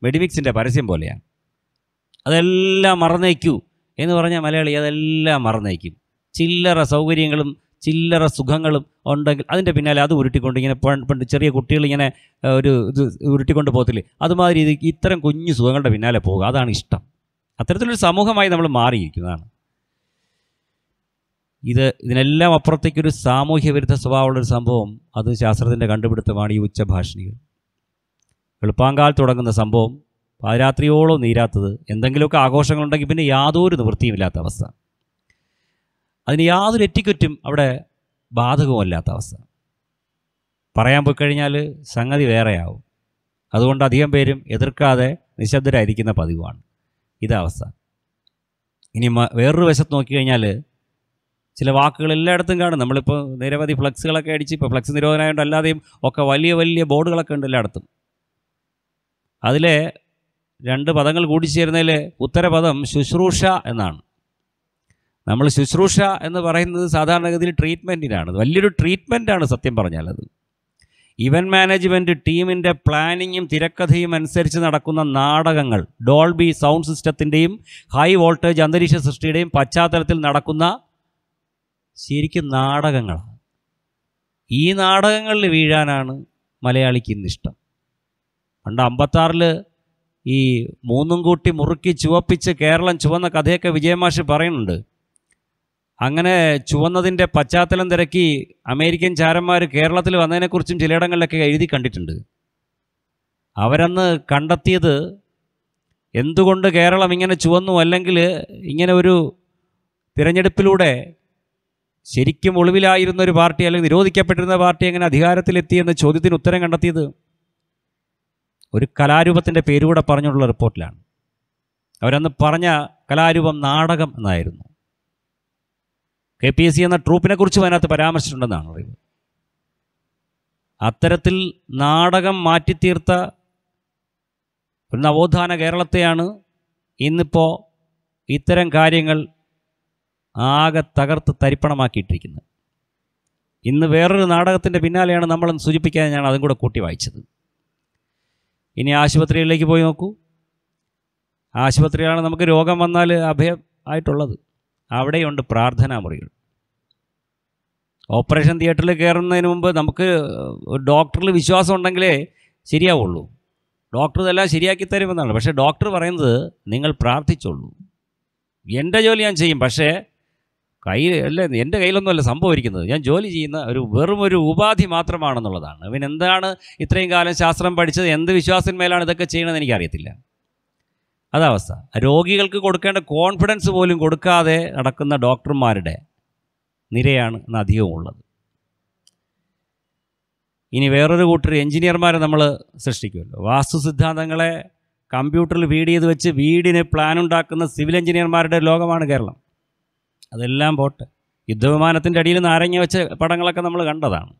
മെഡിമിക്സിൻ്റെ പരസ്യം പോലെയാണ് അതെല്ലാം മറന്നേക്കൂ എന്ന് പറഞ്ഞാൽ മലയാളി അതെല്ലാം മറന്നേക്കും ചില്ലറ സൗകര്യങ്ങളും ചില്ലറ സുഖങ്ങളും ഉണ്ടെങ്കിൽ അതിൻ്റെ പിന്നാലെ അത് ഉരുട്ടിക്കൊണ്ട് ഇങ്ങനെ പണ്ട് ചെറിയ കുട്ടികൾ ഇങ്ങനെ ഒരു ഇത് ഉരുട്ടിക്കൊണ്ട് പോകത്തില്ലേ അതുമാതിരി ഇത് ഇത്തരം കുഞ്ഞു സുഖങ്ങളുടെ പിന്നാലെ പോകുക അതാണ് ഇഷ്ടം അത്തരത്തിലൊരു സമൂഹമായി നമ്മൾ മാറിയിരിക്കുന്നതാണ് ഇത് ഇതിനെല്ലാം അപ്പുറത്തേക്കൊരു സാമൂഹ്യ വിരുദ്ധ സ്വഭാവമുള്ളൊരു സംഭവം അത് ശാസ്ത്രത്തിൻ്റെ കണ്ടുപിടുത്തമാണ് ഈ ഉച്ചഭാഷണികൾ എളുപ്പാങ്കാൽ തുടങ്ങുന്ന സംഭവം പാതിരാത്രിയോളം നീരാത്തത് എന്തെങ്കിലുമൊക്കെ ആഘോഷങ്ങളുണ്ടെങ്കിൽ പിന്നെ യാതൊരു നിവൃത്തിയുമില്ലാത്ത അവസ്ഥ അതിന് യാതൊരു എറ്റിക്കുറ്റും അവിടെ ബാധകമല്ലാത്ത അവസ്ഥ പറയാൻ പോയി കഴിഞ്ഞാൽ സംഗതി വേറെയാവും അതുകൊണ്ട് അധികം പേരും എതിർക്കാതെ നിശബ്ദരായിരിക്കുന്ന പതിവാണ് ഇതവസ്ഥ ഇനി വേറൊരു വശത്ത് നോക്കിക്കഴിഞ്ഞാൽ ചില വാക്കുകൾ എല്ലായിടത്തും കാണും നമ്മളിപ്പോൾ നിരവധി ഫ്ലക്സുകളൊക്കെ അടിച്ച് ഇപ്പോൾ ഫ്ലക്സ് നിരോധനമായതുകൊണ്ട് അല്ലാതെയും ഒക്കെ വലിയ വലിയ ബോർഡുകളൊക്കെ ഉണ്ട് എല്ലായിടത്തും അതിലെ രണ്ട് പദങ്ങൾ കൂടിച്ചേരുന്നതിൽ ഉത്തരപദം ശുശ്രൂഷ എന്നാണ് നമ്മൾ ശുശ്രൂഷ എന്ന് പറയുന്നത് സാധാരണഗതിയിൽ ട്രീറ്റ്മെൻറ്റിനാണ് വലിയൊരു ട്രീറ്റ്മെൻറ്റാണ് സത്യം പറഞ്ഞാൽ അത് ഇവൻറ്റ് മാനേജ്മെൻറ്റ് ടീമിൻ്റെ പ്ലാനിങ്ങും തിരക്കഥയും അനുസരിച്ച് നടക്കുന്ന നാടകങ്ങൾ ഡോൾബി സൗണ്ട് സിസ്റ്റത്തിൻ്റെയും ഹൈ വോൾട്ടേജ് അന്തരീക്ഷ സൃഷ്ടിയുടെയും പശ്ചാത്തലത്തിൽ നടക്കുന്ന ശരിക്കും നാടകങ്ങളാണ് ഈ നാടകങ്ങളിൽ വീഴാനാണ് മലയാളിക്ക് ഇന്നിഷ്ടം പണ്ട് അമ്പത്താറിൽ ഈ മൂന്നും കൂട്ടി മുറുക്കി ചുവപ്പിച്ച് കേരളം ചുവന്ന കഥയൊക്കെ വിജയമാഷ് പറയുന്നുണ്ട് അങ്ങനെ ചുവന്നതിൻ്റെ പശ്ചാത്തലം തിരക്കി അമേരിക്കൻ ചാരന്മാർ കേരളത്തിൽ വന്നതിനെക്കുറിച്ചും ചിലയിടങ്ങളിലൊക്കെ എഴുതി കണ്ടിട്ടുണ്ട് അവരന്ന് കണ്ടെത്തിയത് എന്തുകൊണ്ട് കേരളം ഇങ്ങനെ ചുവന്നു അല്ലെങ്കിൽ ഇങ്ങനെ ഒരു തിരഞ്ഞെടുപ്പിലൂടെ ശരിക്കും ഒളിവിലായിരുന്ന ഒരു പാർട്ടി അല്ലെങ്കിൽ നിരോധിക്കപ്പെട്ടിരുന്ന പാർട്ടി എങ്ങനെ അധികാരത്തിലെത്തി എന്ന ചോദ്യത്തിന് ഉത്തരം കണ്ടെത്തിയത് ഒരു കലാരൂപത്തിൻ്റെ പേരുകൂടെ പറഞ്ഞുള്ള റിപ്പോർട്ടിലാണ് അവരന്ന് പറഞ്ഞ കലാരൂപം നാടകം എന്നായിരുന്നു കെ പി എസ് സി എന്ന ട്രൂപ്പിനെ കുറിച്ചും അതിനകത്ത് പരാമർശിച്ചിട്ടുണ്ടെന്നാണ് അറിയുന്നത് അത്തരത്തിൽ നാടകം മാറ്റിത്തീർത്ത ഒരു നവോത്ഥാന കേരളത്തെയാണ് ഇന്നിപ്പോൾ ഇത്തരം കാര്യങ്ങൾ ആകെ തകർത്ത് തരിപ്പണമാക്കിയിട്ടിരിക്കുന്നത് ഇന്ന് വേറൊരു നാടകത്തിൻ്റെ പിന്നാലെയാണ് നമ്മൾ സൂചിപ്പിക്കാൻ ഞാൻ അതും കൂടെ കൂട്ടി വായിച്ചത് ഇനി ആശുപത്രികളിലേക്ക് പോയി നോക്കൂ ആശുപത്രിയാണ് നമുക്ക് രോഗം വന്നാൽ അഭയം ആയിട്ടുള്ളത് അവിടെയുണ്ട് പ്രാർത്ഥനാ മുറികൾ ഓപ്പറേഷൻ തിയേറ്ററിൽ കയറുന്നതിന് മുമ്പ് നമുക്ക് ഡോക്ടറിൽ വിശ്വാസം ഉണ്ടെങ്കിലേ ശരിയാവുള്ളൂ ഡോക്ടർ ഇതെല്ലാം ശരിയാക്കി തരുമെന്നാണ് പക്ഷേ ഡോക്ടർ പറയുന്നത് നിങ്ങൾ പ്രാർത്ഥിച്ചോളൂ എൻ്റെ ജോലി ഞാൻ ചെയ്യും പക്ഷേ കയ്യിൽ അല്ല എൻ്റെ കയ്യിലൊന്നുമല്ല സംഭവിക്കുന്നത് ഞാൻ ജോലി ചെയ്യുന്ന ഒരു വെറും ഒരു ഉപാധി മാത്രമാണെന്നുള്ളതാണ് അവൻ എന്താണ് ഇത്രയും കാലം ശാസ്ത്രം പഠിച്ചത് എന്ത് വിശ്വാസിന്മേലാണ് ഇതൊക്കെ ചെയ്യണമെന്ന് എനിക്കറിയത്തില്ല അതവസ്ഥ രോഗികൾക്ക് കൊടുക്കേണ്ട കോൺഫിഡൻസ് പോലും കൊടുക്കാതെ നടക്കുന്ന ഡോക്ടർമാരുടെ നിരയാണ് ഇന്ന് അധികവും ഇനി വേറൊരു കൂട്ടർ എഞ്ചിനീയർമാരെ നമ്മൾ സൃഷ്ടിക്കുമല്ലോ വാസ്തു സിദ്ധാന്തങ്ങളെ കമ്പ്യൂട്ടറിൽ ഫീഡ് ചെയ്ത് വെച്ച് വീടിന് പ്ലാൻ ഉണ്ടാക്കുന്ന സിവിൽ എഞ്ചിനീയർമാരുടെ ലോകമാണ് കേരളം അതെല്ലാം പോട്ടെ യുദ്ധവിമാനത്തിൻ്റെ അടിയിൽ നാരങ്ങ വെച്ച പടങ്ങളൊക്കെ നമ്മൾ കണ്ടതാണ്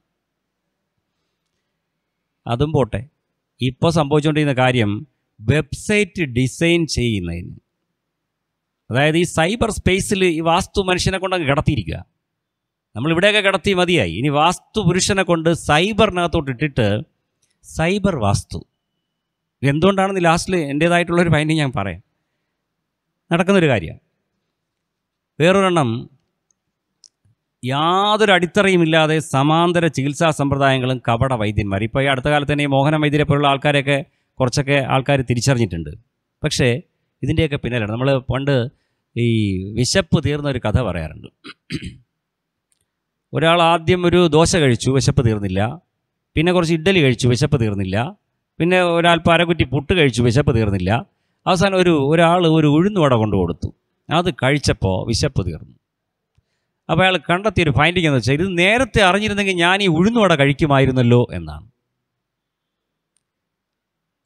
അതും പോട്ടെ ഇപ്പോൾ സംഭവിച്ചുകൊണ്ടിരുന്ന കാര്യം വെബ്സൈറ്റ് ഡിസൈൻ ചെയ്യുന്നതിന് അതായത് ഈ സൈബർ സ്പേസിൽ ഈ വാസ്തു മനുഷ്യനെ കൊണ്ടങ്ങ് കിടത്തിയിരിക്കുക നമ്മൾ ഇവിടെയൊക്കെ കിടത്തി മതിയായി ഇനി വാസ്തു പുരുഷനെ കൊണ്ട് സൈബറിനകത്തോട്ട് ഇട്ടിട്ട് സൈബർ വാസ്തു എന്തുകൊണ്ടാണെന്ന് ലാസ്റ്റിൽ എൻ്റേതായിട്ടുള്ളൊരു ഫൈൻഡിങ് ഞാൻ പറയാം നടക്കുന്നൊരു കാര്യമാണ് വേറൊരെണ്ണം യാതൊരു അടിത്തറയുമില്ലാതെ സമാന്തര ചികിത്സാ സമ്പ്രദായങ്ങളും കപട വൈദ്യന്മാർ ഇപ്പോൾ ഈ അടുത്ത കാലത്ത് തന്നെ ഈ മോഹന വൈദ്യരെ പോലുള്ള ആൾക്കാരെയൊക്കെ കുറച്ചൊക്കെ ആൾക്കാർ തിരിച്ചറിഞ്ഞിട്ടുണ്ട് പക്ഷേ ഇതിൻ്റെയൊക്കെ പിന്നിലാണ് നമ്മൾ പണ്ട് ഈ വിശപ്പ് തീർന്ന ഒരു കഥ പറയാറുണ്ട് ഒരാൾ ആദ്യം ഒരു ദോശ കഴിച്ചു വിശപ്പ് തീർന്നില്ല പിന്നെ കുറച്ച് ഇഡ്ഡലി കഴിച്ചു വിശപ്പ് തീർന്നില്ല പിന്നെ ഒരാൾ പരകുറ്റി പുട്ട് കഴിച്ചു വിശപ്പ് തീർന്നില്ല അവസാനം ഒരു ഒരാൾ ഒരു ഉഴുന്നുവട കൊണ്ടു കൊടുത്തു അത് കഴിച്ചപ്പോൾ വിശപ്പ് തീർന്നു അപ്പോൾ അയാൾ ഒരു ഫൈൻഡിങ് എന്ന് വെച്ചാൽ ഇത് നേരത്തെ അറിഞ്ഞിരുന്നെങ്കിൽ ഞാൻ ഈ ഉഴുന്നുവട കഴിക്കുമായിരുന്നല്ലോ എന്നാണ്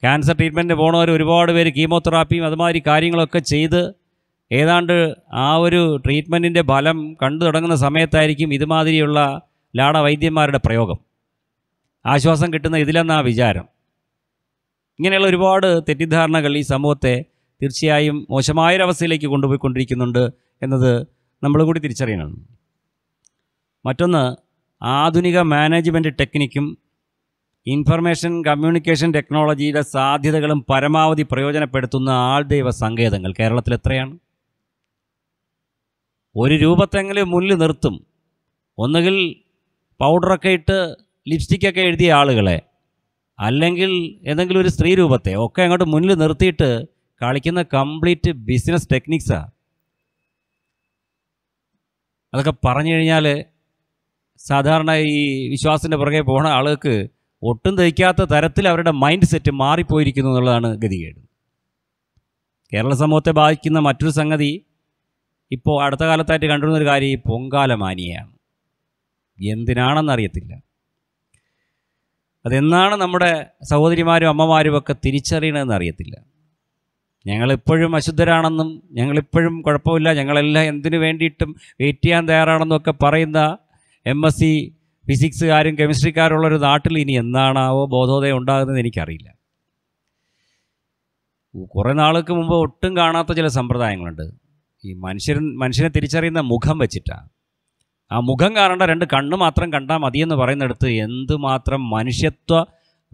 ക്യാൻസർ ട്രീറ്റ്മെൻറ്റിന് പോണവർ ഒരുപാട് പേര് കീമോതെറാപ്പിയും അതുമാതിരി കാര്യങ്ങളൊക്കെ ചെയ്ത് ഏതാണ്ട് ആ ഒരു ട്രീറ്റ്മെൻറ്റിൻ്റെ ഫലം കണ്ടു തുടങ്ങുന്ന സമയത്തായിരിക്കും ഇതുമാതിരിയുള്ള ലാടവൈദ്യന്മാരുടെ പ്രയോഗം ആശ്വാസം കിട്ടുന്ന ഇതിലെന്നാ വിചാരം ഇങ്ങനെയുള്ള ഒരുപാട് തെറ്റിദ്ധാരണകൾ ഈ സമൂഹത്തെ തീർച്ചയായും മോശമായൊരവസ്ഥയിലേക്ക് കൊണ്ടുപോയിക്കൊണ്ടിരിക്കുന്നുണ്ട് എന്നത് നമ്മൾ കൂടി തിരിച്ചറിയണം മറ്റൊന്ന് ആധുനിക മാനേജ്മെൻറ്റ് ടെക്നിക്കും ഇൻഫർമേഷൻ കമ്മ്യൂണിക്കേഷൻ ടെക്നോളജിയുടെ സാധ്യതകളും പരമാവധി പ്രയോജനപ്പെടുത്തുന്ന ആൾദൈവ സങ്കേതങ്ങൾ കേരളത്തിൽ എത്രയാണ് ഒരു രൂപത്തെങ്കിലും മുന്നിൽ നിർത്തും ഒന്നുകിൽ പൗഡറൊക്കെ ഇട്ട് ലിപ്സ്റ്റിക്കൊക്കെ എഴുതിയ ആളുകളെ അല്ലെങ്കിൽ ഏതെങ്കിലും ഒരു സ്ത്രീ രൂപത്തെ ഒക്കെ അങ്ങോട്ട് മുന്നിൽ നിർത്തിയിട്ട് കളിക്കുന്ന കംപ്ലീറ്റ് ബിസിനസ് ടെക്നിക്സാണ് അതൊക്കെ പറഞ്ഞു കഴിഞ്ഞാൽ സാധാരണ ഈ വിശ്വാസത്തിൻ്റെ പുറകെ പോണ ആളുകൾക്ക് ഒട്ടും തയ്ക്കാത്ത തരത്തിൽ അവരുടെ മൈൻഡ് സെറ്റ് മാറിപ്പോയിരിക്കുന്നു എന്നുള്ളതാണ് ഗതികേട് കേരള സമൂഹത്തെ ബാധിക്കുന്ന മറ്റൊരു സംഗതി ഇപ്പോൾ അടുത്ത കാലത്തായിട്ട് ഒരു കാര്യം ഈ പൊങ്കാലമാനിയാണ് എന്തിനാണെന്നറിയത്തില്ല അതെന്നാണ് നമ്മുടെ സഹോദരിമാരും അമ്മമാരും ഒക്കെ അറിയത്തില്ല ഞങ്ങളിപ്പോഴും അശുദ്ധരാണെന്നും ഞങ്ങളിപ്പോഴും കുഴപ്പമില്ല ഞങ്ങളെല്ലാം എന്തിനു വേണ്ടിയിട്ടും വെയിറ്റ് ചെയ്യാൻ തയ്യാറാണെന്നും ഒക്കെ പറയുന്ന എം എസ് സി ഫിസിക്സുകാരും കെമിസ്ട്രിക്കാരുള്ളൊരു നാട്ടിൽ ഇനി എന്താണാവോ ബോധോദയം ഉണ്ടാകുന്നത് എനിക്കറിയില്ല കുറേ നാൾക്ക് മുമ്പ് ഒട്ടും കാണാത്ത ചില സമ്പ്രദായങ്ങളുണ്ട് ഈ മനുഷ്യൻ മനുഷ്യനെ തിരിച്ചറിയുന്ന മുഖം വെച്ചിട്ടാണ് ആ മുഖം കാണേണ്ട രണ്ട് കണ്ണ് മാത്രം കണ്ടാൽ മതിയെന്ന് പറയുന്നിടത്ത് എന്തുമാത്രം മനുഷ്യത്വ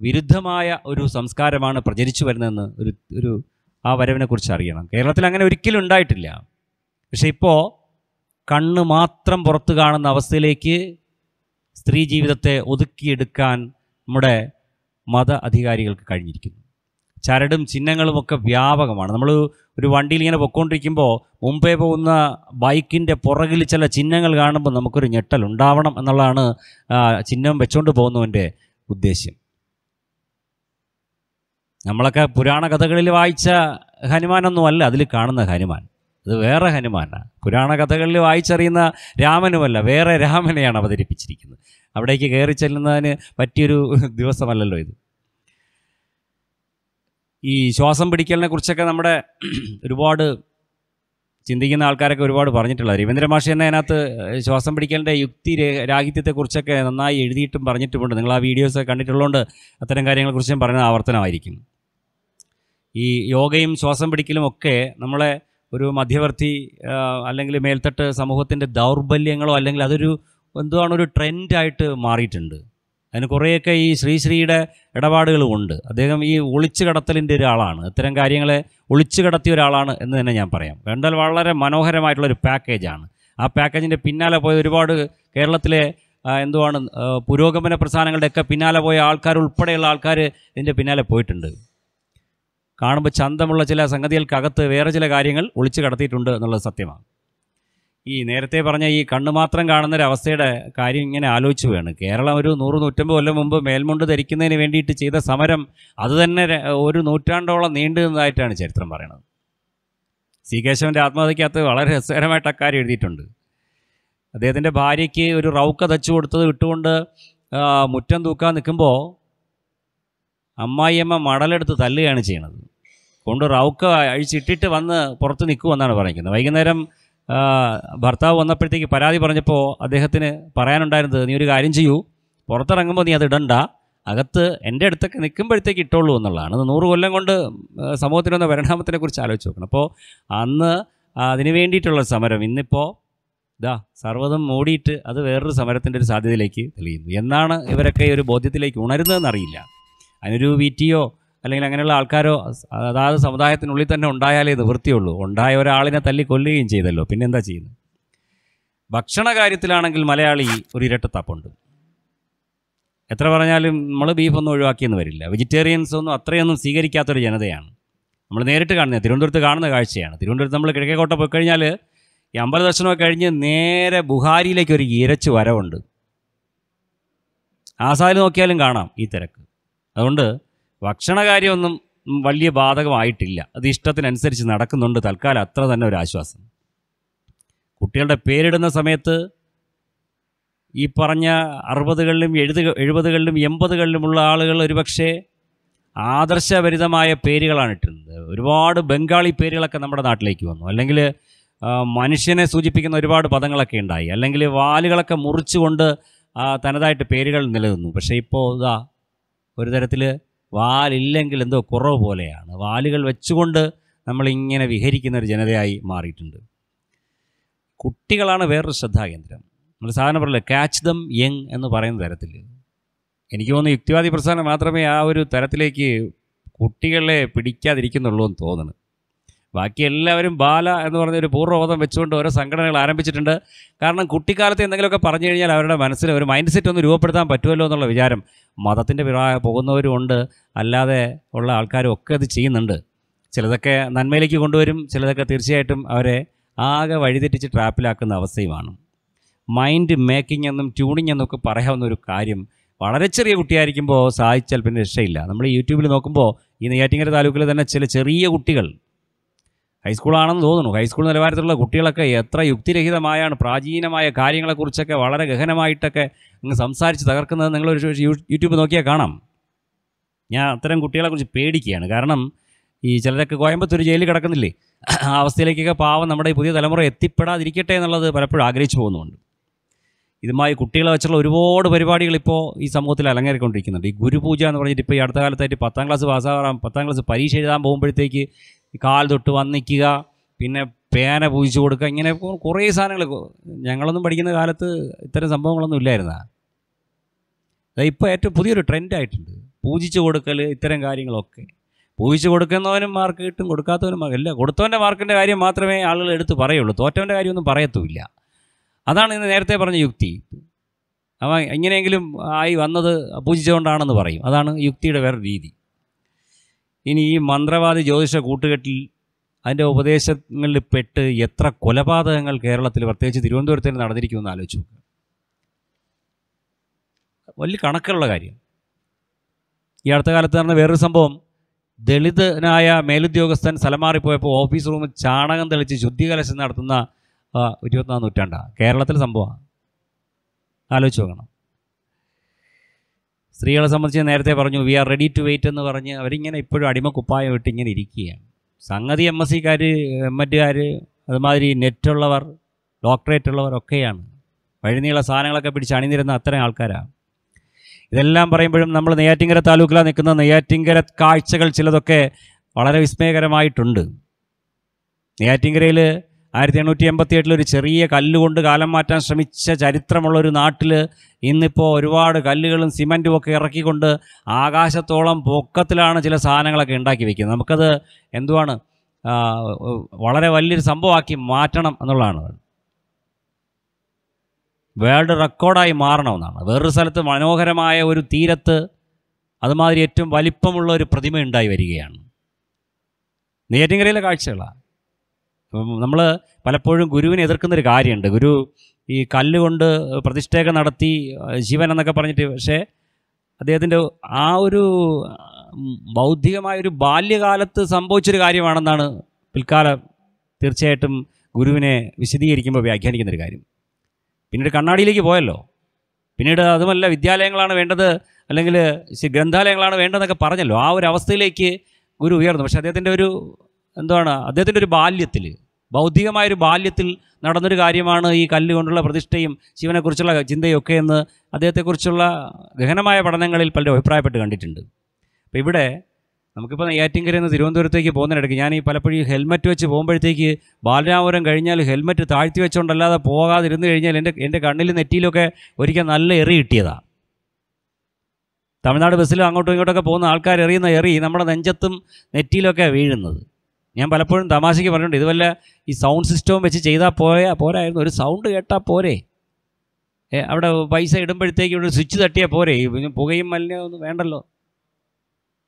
വിരുദ്ധമായ ഒരു സംസ്കാരമാണ് പ്രചരിച്ചു വരുന്നതെന്ന് ഒരു ഒരു ആ വരവിനെക്കുറിച്ച് അറിയണം കേരളത്തിൽ അങ്ങനെ ഒരിക്കലും ഉണ്ടായിട്ടില്ല പക്ഷെ ഇപ്പോൾ കണ്ണ് മാത്രം പുറത്ത് കാണുന്ന അവസ്ഥയിലേക്ക് സ്ത്രീ ജീവിതത്തെ ഒതുക്കിയെടുക്കാൻ നമ്മുടെ മത അധികാരികൾക്ക് കഴിഞ്ഞിരിക്കുന്നു ചരടും ഒക്കെ വ്യാപകമാണ് നമ്മൾ ഒരു വണ്ടിയിൽ ഇങ്ങനെ പൊയ്ക്കൊണ്ടിരിക്കുമ്പോൾ മുമ്പേ പോകുന്ന ബൈക്കിൻ്റെ പുറകിൽ ചില ചിഹ്നങ്ങൾ കാണുമ്പോൾ നമുക്കൊരു ഞെട്ടൽ ഉണ്ടാവണം എന്നുള്ളതാണ് ചിഹ്നം വെച്ചുകൊണ്ട് പോകുന്നവൻ്റെ ഉദ്ദേശ്യം നമ്മളൊക്കെ പുരാണ കഥകളിൽ വായിച്ച ഹനുമാനൊന്നുമല്ല അതിൽ കാണുന്ന ഹനുമാൻ അത് വേറെ ഹനുമാനാണ് പുരാണ കഥകളിൽ വായിച്ചറിയുന്ന രാമനുമല്ല വേറെ രാമനെയാണ് അവതരിപ്പിച്ചിരിക്കുന്നത് അവിടേക്ക് കയറി ചെല്ലുന്നതിന് പറ്റിയൊരു ദിവസമല്ലല്ലോ ഇത് ഈ ശ്വാസം പിടിക്കലിനെ കുറിച്ചൊക്കെ നമ്മുടെ ഒരുപാട് ചിന്തിക്കുന്ന ആൾക്കാരൊക്കെ ഒരുപാട് പറഞ്ഞിട്ടുള്ളത് മാഷി തന്നെ അതിനകത്ത് ശ്വാസം പിടിക്കേണ്ട യുക്തി രാഹിത്യത്തെക്കുറിച്ചൊക്കെ നന്നായി എഴുതിയിട്ടും പറഞ്ഞിട്ടുമുണ്ട് നിങ്ങൾ ആ വീഡിയോസ് കണ്ടിട്ടുള്ളതുകൊണ്ട് അത്തരം കാര്യങ്ങളെക്കുറിച്ചും പറയുന്നത് ആവർത്തനമായിരിക്കും ഈ യോഗയും ശ്വാസം പിടിക്കലും ഒക്കെ നമ്മളെ ഒരു മധ്യവർത്തി അല്ലെങ്കിൽ മേൽത്തട്ട് സമൂഹത്തിൻ്റെ ദൗർബല്യങ്ങളോ അല്ലെങ്കിൽ അതൊരു എന്തുവാണ് ഒരു ട്രെൻഡായിട്ട് മാറിയിട്ടുണ്ട് അതിന് കുറേയൊക്കെ ഈ ശ്രീശ്രീയുടെ ഇടപാടുകളുമുണ്ട് അദ്ദേഹം ഈ ഒളിച്ചു കടത്തലിൻ്റെ ഒരാളാണ് ഇത്തരം കാര്യങ്ങളെ ഒളിച്ചു കടത്തിയ ഒരാളാണ് എന്ന് തന്നെ ഞാൻ പറയാം വേണ്ടാൽ വളരെ മനോഹരമായിട്ടുള്ളൊരു പാക്കേജാണ് ആ പാക്കേജിൻ്റെ പിന്നാലെ പോയ ഒരുപാട് കേരളത്തിലെ എന്തുവാണ് പുരോഗമന പ്രസ്ഥാനങ്ങളുടെയൊക്കെ പിന്നാലെ പോയ ആൾക്കാർ ഉൾപ്പെടെയുള്ള ആൾക്കാർ ഇതിൻ്റെ പിന്നാലെ പോയിട്ടുണ്ട് കാണുമ്പോൾ ചന്തമുള്ള ചില സംഗതികൾക്കകത്ത് വേറെ ചില കാര്യങ്ങൾ ഒളിച്ചു കടത്തിയിട്ടുണ്ട് എന്നുള്ളത് സത്യമാണ് ഈ നേരത്തെ പറഞ്ഞ ഈ കണ്ണു മാത്രം കാണുന്ന ഒരു അവസ്ഥയുടെ കാര്യം ഇങ്ങനെ ആലോചിച്ച് വേണം കേരളം ഒരു നൂറ് നൂറ്റമ്പത് കൊല്ലം മുമ്പ് മേൽമുണ്ട് ധരിക്കുന്നതിന് വേണ്ടിയിട്ട് ചെയ്ത സമരം അത് തന്നെ ഒരു നൂറ്റാണ്ടോളം നീണ്ടു നിന്നതായിട്ടാണ് ചരിത്രം പറയുന്നത് സി കേശവൻ്റെ ആത്മഹത്യക്കകത്ത് വളരെ രസകരമായിട്ട് അക്കാര്യം എഴുതിയിട്ടുണ്ട് അദ്ദേഹത്തിൻ്റെ ഭാര്യയ്ക്ക് ഒരു റൗക്ക തച്ചു കൊടുത്തത് ഇട്ടുകൊണ്ട് മുറ്റം തൂക്കാൻ നിൽക്കുമ്പോൾ അമ്മായിയമ്മ മടലെടുത്ത് തല്ലുകയാണ് ചെയ്യുന്നത് കൊണ്ട് റൗക്ക അഴിച്ചിട്ടിട്ട് വന്ന് പുറത്ത് നിൽക്കുമെന്നാണ് പറയുന്നത് വൈകുന്നേരം ഭർത്താവ് വന്നപ്പോഴത്തേക്ക് പരാതി പറഞ്ഞപ്പോൾ അദ്ദേഹത്തിന് പറയാനുണ്ടായിരുന്നത് നീ ഒരു കാര്യം ചെയ്യൂ പുറത്തിറങ്ങുമ്പോൾ നീ അത് ഇടണ്ട അകത്ത് എൻ്റെ അടുത്തൊക്കെ നിൽക്കുമ്പോഴത്തേക്ക് ഇട്ടുള്ളൂ എന്നുള്ളതാണ് അത് നൂറ് കൊല്ലം കൊണ്ട് സമൂഹത്തിന് വന്ന പരിണാമത്തിനെ കുറിച്ച് ആലോചിച്ച് നോക്കണം അപ്പോൾ അന്ന് അതിന് വേണ്ടിയിട്ടുള്ള സമരം ഇന്നിപ്പോൾ ഇതാ സർവ്വതും മൂടിയിട്ട് അത് വേറൊരു സമരത്തിൻ്റെ ഒരു സാധ്യതയിലേക്ക് തെളിയുന്നു എന്നാണ് ഇവരൊക്കെ ഒരു ബോധ്യത്തിലേക്ക് ഉണരുന്നതെന്നറിയില്ല അതിനൊരു വി ടിയോ അല്ലെങ്കിൽ അങ്ങനെയുള്ള ആൾക്കാരോ അതാത് സമുദായത്തിനുള്ളിൽ തന്നെ ഉണ്ടായാലേ നിവൃത്തിയുള്ളൂ ഉണ്ടായ ഒരാളിനെ തല്ലി കൊല്ലുകയും ചെയ്തല്ലോ പിന്നെന്താ ചെയ്യുന്നത് ഭക്ഷണ കാര്യത്തിലാണെങ്കിൽ മലയാളി ഒരു ഇരട്ടത്താപ്പുണ്ട് എത്ര പറഞ്ഞാലും നമ്മൾ ബീഫൊന്നും ഒഴിവാക്കിയെന്ന് വരില്ല വെജിറ്റേറിയൻസ് ഒന്നും അത്രയൊന്നും സ്വീകരിക്കാത്തൊരു ജനതയാണ് നമ്മൾ നേരിട്ട് കാണുന്ന തിരുവനന്തപുരത്ത് കാണുന്ന കാഴ്ചയാണ് തിരുവനന്തപുരത്ത് നമ്മൾ കിഴക്കേക്കോട്ട പോയി കഴിഞ്ഞാൽ ഈ അമ്പല ദർശനമൊക്കെ കഴിഞ്ഞ് നേരെ ബുഹാരിയിലേക്ക് ഒരു ഇരച്ച് വരവുണ്ട് ആസാദിൽ നോക്കിയാലും കാണാം ഈ തിരക്ക് അതുകൊണ്ട് ഭക്ഷണകാര്യമൊന്നും വലിയ ബാധകമായിട്ടില്ല അത് ഇഷ്ടത്തിനനുസരിച്ച് നടക്കുന്നുണ്ട് തൽക്കാലം അത്ര തന്നെ ഒരു ആശ്വാസം കുട്ടികളുടെ പേരിടുന്ന സമയത്ത് ഈ പറഞ്ഞ അറുപതുകളിലും എഴുത എഴുപതുകളിലും എൺപതുകളിലുമുള്ള ആളുകൾ ഒരുപക്ഷെ ആദർശപരിതമായ പേരുകളാണ് ഇട്ടിരുന്നത് ഒരുപാട് ബംഗാളി പേരുകളൊക്കെ നമ്മുടെ നാട്ടിലേക്ക് വന്നു അല്ലെങ്കിൽ മനുഷ്യനെ സൂചിപ്പിക്കുന്ന ഒരുപാട് പദങ്ങളൊക്കെ ഉണ്ടായി അല്ലെങ്കിൽ വാലുകളൊക്കെ മുറിച്ചുകൊണ്ട് തനതായിട്ട് പേരുകൾ നിലനിന്നു പക്ഷേ ഇപ്പോൾ ഇതാ ഒരു തരത്തിൽ വാലില്ലെങ്കിൽ എന്തോ കുറവ് പോലെയാണ് വാലുകൾ വെച്ചുകൊണ്ട് നമ്മളിങ്ങനെ വിഹരിക്കുന്ന ഒരു ജനതയായി മാറിയിട്ടുണ്ട് കുട്ടികളാണ് വേറൊരു ശ്രദ്ധാകേന്ദ്രം നമ്മൾ സാധാരണ പറയില്ല ക്യാച്ച് ദം യങ് എന്ന് പറയുന്ന തരത്തിൽ എനിക്ക് തോന്നുന്നു യുക്തിവാദി പ്രസ്ഥാനം മാത്രമേ ആ ഒരു തരത്തിലേക്ക് കുട്ടികളെ പിടിക്കാതിരിക്കുന്നുള്ളൂ എന്ന് തോന്നുന്നു ബാക്കി എല്ലാവരും ബാല എന്ന് പറഞ്ഞ ഒരു പൂർവ്വബോധം വെച്ചുകൊണ്ട് ഓരോ സംഘടനകൾ ആരംഭിച്ചിട്ടുണ്ട് കാരണം കുട്ടിക്കാലത്ത് എന്തെങ്കിലുമൊക്കെ പറഞ്ഞു കഴിഞ്ഞാൽ അവരുടെ മനസ്സിൽ ഒരു മൈൻഡ് സെറ്റ് ഒന്ന് രൂപപ്പെടുത്താൻ പറ്റുമല്ലോ എന്നുള്ള വിചാരം മതത്തിൻ്റെ പോകുന്നവരും ഉണ്ട് അല്ലാതെ ഉള്ള ആൾക്കാരും ഒക്കെ അത് ചെയ്യുന്നുണ്ട് ചിലതൊക്കെ നന്മയിലേക്ക് കൊണ്ടുവരും ചിലതൊക്കെ തീർച്ചയായിട്ടും അവരെ ആകെ വഴിതെറ്റിച്ച് ട്രാപ്പിലാക്കുന്ന അവസ്ഥയുമാണ് മൈൻഡ് മേക്കിംഗ് എന്നും ട്യൂണിങ് എന്നൊക്കെ പറയാവുന്ന ഒരു കാര്യം വളരെ ചെറിയ കുട്ടിയായിരിക്കുമ്പോൾ സാധിച്ചാൽ പിന്നെ രക്ഷയില്ല നമ്മൾ യൂട്യൂബിൽ നോക്കുമ്പോൾ ഈ നെയ്യാറ്റിങ്ങര താലൂക്കിൽ തന്നെ ചില ചെറിയ കുട്ടികൾ ഹൈസ്കൂളാണെന്ന് തോന്നുന്നു ഹൈസ്കൂൾ നിലവാരത്തിലുള്ള കുട്ടികളൊക്കെ എത്ര യുക്തിരഹിതമായാണ് പ്രാചീനമായ കാര്യങ്ങളെക്കുറിച്ചൊക്കെ വളരെ ഗഹനമായിട്ടൊക്കെ ഇങ്ങ് സംസാരിച്ച് തകർക്കുന്നത് നിങ്ങളൊരു യൂട്യൂബ് നോക്കിയാൽ കാണാം ഞാൻ അത്തരം കുട്ടികളെക്കുറിച്ച് പേടിക്കുകയാണ് കാരണം ഈ ചിലരൊക്കെ കോയമ്പത്തൂർ ജയിലിൽ കിടക്കുന്നില്ലേ ആ അവസ്ഥയിലേക്കൊക്കെ പാവം നമ്മുടെ ഈ പുതിയ തലമുറ എത്തിപ്പെടാതിരിക്കട്ടെ എന്നുള്ളത് പലപ്പോഴും ആഗ്രഹിച്ചു പോകുന്നുണ്ട് ഇതുമായി കുട്ടികളെ വെച്ചുള്ള ഒരുപാട് പരിപാടികൾ ഇപ്പോൾ ഈ സമൂഹത്തിൽ അലങ്ങേറിക്കൊണ്ടിരിക്കുന്നുണ്ട് ഈ ഗുരുപൂജ എന്ന് പറഞ്ഞിട്ട് ഇപ്പോൾ ഈ അടുത്ത കാലത്തായിട്ട് പത്താം ക്ലാസ് പാസ്സാകാൻ പത്താം ക്ലാസ് പരീക്ഷ എഴുതാൻ പോകുമ്പോഴത്തേക്ക് കാൽ തൊട്ട് വന്നിക്കുക പിന്നെ പേന പൂജിച്ചു കൊടുക്കുക ഇങ്ങനെ കുറേ സാധനങ്ങൾ ഞങ്ങളൊന്നും പഠിക്കുന്ന കാലത്ത് ഇത്തരം സംഭവങ്ങളൊന്നും ഇല്ലായിരുന്ന ഇപ്പോൾ ഏറ്റവും പുതിയൊരു ട്രെൻഡായിട്ടുണ്ട് പൂജിച്ച് കൊടുക്കൽ ഇത്തരം കാര്യങ്ങളൊക്കെ പൂജിച്ച് കൊടുക്കുന്നവനും മാർക്ക് കിട്ടും കൊടുക്കാത്തവനും മാർക്ക് ഇല്ല കൊടുത്തവൻ്റെ മാർക്കിൻ്റെ കാര്യം മാത്രമേ ആളുകൾ എടുത്ത് പറയുള്ളൂ തോറ്റവൻ്റെ കാര്യമൊന്നും പറയത്തുമില്ല അതാണ് ഇന്ന് നേരത്തെ പറഞ്ഞ യുക്തി അവ എങ്ങനെയെങ്കിലും ആയി വന്നത് പൂജിച്ചുകൊണ്ടാണെന്ന് പറയും അതാണ് യുക്തിയുടെ വേറെ രീതി ഇനി ഈ മന്ത്രവാദി ജ്യോതിഷ കൂട്ടുകെട്ടിൽ അതിൻ്റെ ഉപദേശങ്ങളിൽ പെട്ട് എത്ര കൊലപാതകങ്ങൾ കേരളത്തിൽ പ്രത്യേകിച്ച് തിരുവനന്തപുരത്തിൽ നടന്നിരിക്കുമെന്ന് ആലോചിച്ചു വലിയ കണക്കുള്ള കാര്യം ഈ അടുത്ത കാലത്ത് നടന്ന വേറൊരു സംഭവം ദളിതനായ മേലുദ്യോഗസ്ഥൻ സ്ഥലം മാറിപ്പോയപ്പോൾ ഓഫീസ് റൂമിൽ ചാണകം തെളിച്ച് ശുദ്ധികലശം നടത്തുന്ന ഇരുപത്തിനാല് നൂറ്റാണ്ടാണ് കേരളത്തിൽ സംഭവമാണ് ആലോചിച്ച് നോക്കണം സ്ത്രീകളെ സംബന്ധിച്ച് നേരത്തെ പറഞ്ഞു we are ready to wait എന്ന് പറഞ്ഞ് അവരിങ്ങനെ ഇപ്പോഴും അടിമ കുപ്പായം ഇട്ട് ഇങ്ങനെ ഇരിക്കുകയാണ് സംഗതി എം എസ് സിക്കാർ എം കാർ അതുമാതിരി നെറ്റുള്ളവർ ഡോക്ടറേറ്റ് ഉള്ളവരൊക്കെയാണ് വഴിനീള സാധനങ്ങളൊക്കെ പിടിച്ച് അണിനിരുന്ന അത്തരം ആൾക്കാരാണ് ഇതെല്ലാം പറയുമ്പോഴും നമ്മൾ നെയ്യാറ്റിങ്കര താലൂക്കിലാണ് നിൽക്കുന്ന നെയ്യാറ്റിങ്കര കാഴ്ചകൾ ചിലതൊക്കെ വളരെ വിസ്മയകരമായിട്ടുണ്ട് നെയ്യാറ്റിങ്കരയിൽ ആയിരത്തി എണ്ണൂറ്റി എൺപത്തി എട്ടിൽ ഒരു ചെറിയ കല്ലുകൊണ്ട് കാലം മാറ്റാൻ ശ്രമിച്ച ചരിത്രമുള്ള ഒരു നാട്ടിൽ ഇന്നിപ്പോൾ ഒരുപാട് കല്ലുകളും സിമൻറ്റും ഒക്കെ ഇറക്കിക്കൊണ്ട് ആകാശത്തോളം പൊക്കത്തിലാണ് ചില സാധനങ്ങളൊക്കെ ഉണ്ടാക്കി വയ്ക്കുന്നത് നമുക്കത് എന്തുവാണ് വളരെ വലിയൊരു സംഭവമാക്കി മാറ്റണം എന്നുള്ളതാണ് വേൾഡ് റെക്കോർഡായി മാറണമെന്നാണ് വേറൊരു സ്ഥലത്ത് മനോഹരമായ ഒരു തീരത്ത് അതുമാതിരി ഏറ്റവും വലിപ്പമുള്ള ഒരു പ്രതിമ ഉണ്ടായി വരികയാണ് നെയ്യാറ്റിൻകരയിലെ കാഴ്ചകളാണ് നമ്മൾ പലപ്പോഴും ഗുരുവിനെ എതിർക്കുന്നൊരു കാര്യമുണ്ട് ഗുരു ഈ കല്ലുകൊണ്ട് പ്രതിഷ്ഠക നടത്തി ജീവൻ എന്നൊക്കെ പറഞ്ഞിട്ട് പക്ഷേ അദ്ദേഹത്തിൻ്റെ ആ ഒരു ബൗദ്ധികമായ ഒരു ബാല്യകാലത്ത് സംഭവിച്ചൊരു കാര്യമാണെന്നാണ് പിൽക്കാലം തീർച്ചയായിട്ടും ഗുരുവിനെ വിശദീകരിക്കുമ്പോൾ വ്യാഖ്യാനിക്കുന്നൊരു കാര്യം പിന്നീട് കണ്ണാടിയിലേക്ക് പോയല്ലോ പിന്നീട് അതുമല്ല വിദ്യാലയങ്ങളാണ് വേണ്ടത് അല്ലെങ്കിൽ ഗ്രന്ഥാലയങ്ങളാണ് വേണ്ടതെന്നൊക്കെ പറഞ്ഞല്ലോ ആ ഒരു അവസ്ഥയിലേക്ക് ഗുരു ഉയർന്നു പക്ഷേ അദ്ദേഹത്തിൻ്റെ ഒരു എന്താണ് അദ്ദേഹത്തിൻ്റെ ഒരു ബാല്യത്തിൽ ഒരു ബാല്യത്തിൽ നടന്നൊരു കാര്യമാണ് ഈ കല്ലുകൊണ്ടുള്ള പ്രതിഷ്ഠയും ശിവനെക്കുറിച്ചുള്ള ചിന്തയൊക്കെ എന്ന് അദ്ദേഹത്തെക്കുറിച്ചുള്ള ഗഹനമായ പഠനങ്ങളിൽ പലരും അഭിപ്രായപ്പെട്ട് കണ്ടിട്ടുണ്ട് അപ്പോൾ ഇവിടെ നമുക്കിപ്പോൾ നെയ്യാറ്റിൻകരയിൽ നിന്ന് തിരുവനന്തപുരത്തേക്ക് പോകുന്നതിനിടയ്ക്ക് ഞാൻ ഈ പലപ്പോഴും ഹെൽമറ്റ് വെച്ച് പോകുമ്പോഴത്തേക്ക് ബാലരാമപുരം കഴിഞ്ഞാൽ ഹെൽമറ്റ് താഴ്ത്തി വെച്ചുകൊണ്ടല്ലാതെ പോകാതിരുന്ന് കഴിഞ്ഞാൽ എൻ്റെ എൻ്റെ കണ്ണിൽ നെറ്റിയിലൊക്കെ ഒരിക്കൽ നല്ല എറി കിട്ടിയതാണ് തമിഴ്നാട് ബസ്സിലും അങ്ങോട്ടും ഇങ്ങോട്ടൊക്കെ പോകുന്ന ആൾക്കാർ എറിയുന്ന എറി നമ്മുടെ നെഞ്ചത്തും നെറ്റിയിലൊക്കെ വീഴുന്നത് ഞാൻ പലപ്പോഴും തമാശയ്ക്ക് പറഞ്ഞിട്ടുണ്ട് ഇതുവല്ല ഈ സൗണ്ട് സിസ്റ്റവും വെച്ച് ചെയ്താൽ പോയാൽ പോരായിരുന്നു ഒരു സൗണ്ട് കേട്ടാൽ പോരെ അവിടെ പൈസ ഇടുമ്പോഴത്തേക്ക് ഇവിടെ സ്വിച്ച് തട്ടിയാൽ പോരെ പുകയും മലിനവും ഒന്നും വേണ്ടല്ലോ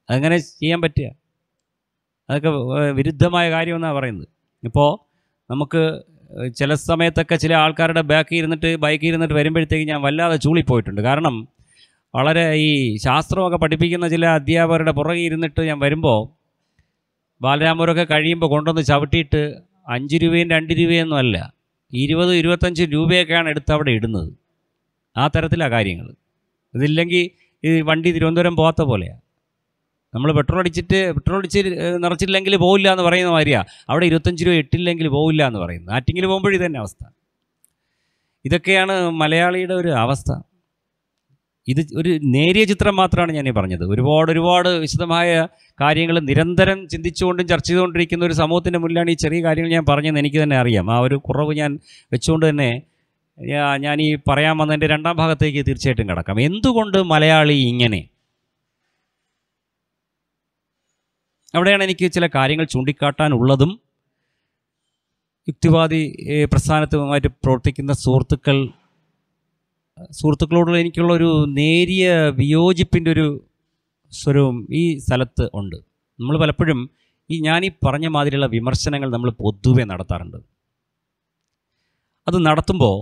അതങ്ങനെ ചെയ്യാൻ പറ്റുക അതൊക്കെ വിരുദ്ധമായ കാര്യമെന്നാണ് പറയുന്നത് ഇപ്പോൾ നമുക്ക് ചില സമയത്തൊക്കെ ചില ആൾക്കാരുടെ ബാക്കിൽ ഇരുന്നിട്ട് ബൈക്കിൽ ഇരുന്നിട്ട് വരുമ്പോഴത്തേക്ക് ഞാൻ വല്ലാതെ ചൂളിപ്പോയിട്ടുണ്ട് കാരണം വളരെ ഈ ശാസ്ത്രമൊക്കെ പഠിപ്പിക്കുന്ന ചില അധ്യാപകരുടെ പുറകെ ഇരുന്നിട്ട് ഞാൻ വരുമ്പോൾ ബാലരാമപുരമൊക്കെ കഴിയുമ്പോൾ കൊണ്ടുവന്ന് ചവിട്ടിയിട്ട് അഞ്ച് രൂപയും രണ്ട് രൂപയൊന്നും അല്ല ഇരുപത് ഇരുപത്തഞ്ച് രൂപയൊക്കെയാണ് എടുത്ത് അവിടെ ഇടുന്നത് ആ തരത്തിലാണ് കാര്യങ്ങൾ ഇതില്ലെങ്കിൽ ഈ വണ്ടി തിരുവനന്തപുരം പോകാത്ത പോലെയാണ് നമ്മൾ പെട്രോൾ അടിച്ചിട്ട് പെട്രോൾ അടിച്ച് നിറച്ചില്ലെങ്കിൽ പോകില്ല എന്ന് പറയുന്ന മാതിരിയാണ് അവിടെ ഇരുപത്തഞ്ച് രൂപ ഇട്ടില്ലെങ്കിൽ പോകില്ല എന്ന് പറയുന്നത് ആറ്റിങ്ങിൽ പോകുമ്പോഴേ തന്നെ അവസ്ഥ ഇതൊക്കെയാണ് മലയാളിയുടെ ഒരു അവസ്ഥ ഇത് ഒരു നേരിയ ചിത്രം മാത്രമാണ് ഞാൻ പറഞ്ഞത് ഒരുപാട് ഒരുപാട് വിശദമായ കാര്യങ്ങൾ നിരന്തരം ചിന്തിച്ചുകൊണ്ടും ചർച്ച ചെയ്തുകൊണ്ടിരിക്കുന്ന ഒരു സമൂഹത്തിൻ്റെ മുന്നിലാണ് ഈ ചെറിയ കാര്യങ്ങൾ ഞാൻ പറഞ്ഞതെന്ന് എനിക്ക് തന്നെ അറിയാം ആ ഒരു കുറവ് ഞാൻ വെച്ചുകൊണ്ട് തന്നെ ഞാൻ ഈ പറയാൻ വന്നതിൻ്റെ രണ്ടാം ഭാഗത്തേക്ക് തീർച്ചയായിട്ടും കിടക്കാം എന്തുകൊണ്ട് മലയാളി ഇങ്ങനെ അവിടെയാണ് എനിക്ക് ചില കാര്യങ്ങൾ ചൂണ്ടിക്കാട്ടാനുള്ളതും യുക്തിവാദി പ്രസ്ഥാനത്തുമായിട്ട് പ്രവർത്തിക്കുന്ന സുഹൃത്തുക്കൾ സുഹൃത്തുക്കളോടുള്ള എനിക്കുള്ളൊരു ഒരു നേരിയ വിയോജിപ്പിൻ്റെ ഒരു സ്വരവും ഈ സ്ഥലത്ത് ഉണ്ട് നമ്മൾ പലപ്പോഴും ഈ ഞാനീ പറഞ്ഞ മാതിരിയുള്ള വിമർശനങ്ങൾ നമ്മൾ പൊതുവെ നടത്താറുണ്ട് അത് നടത്തുമ്പോൾ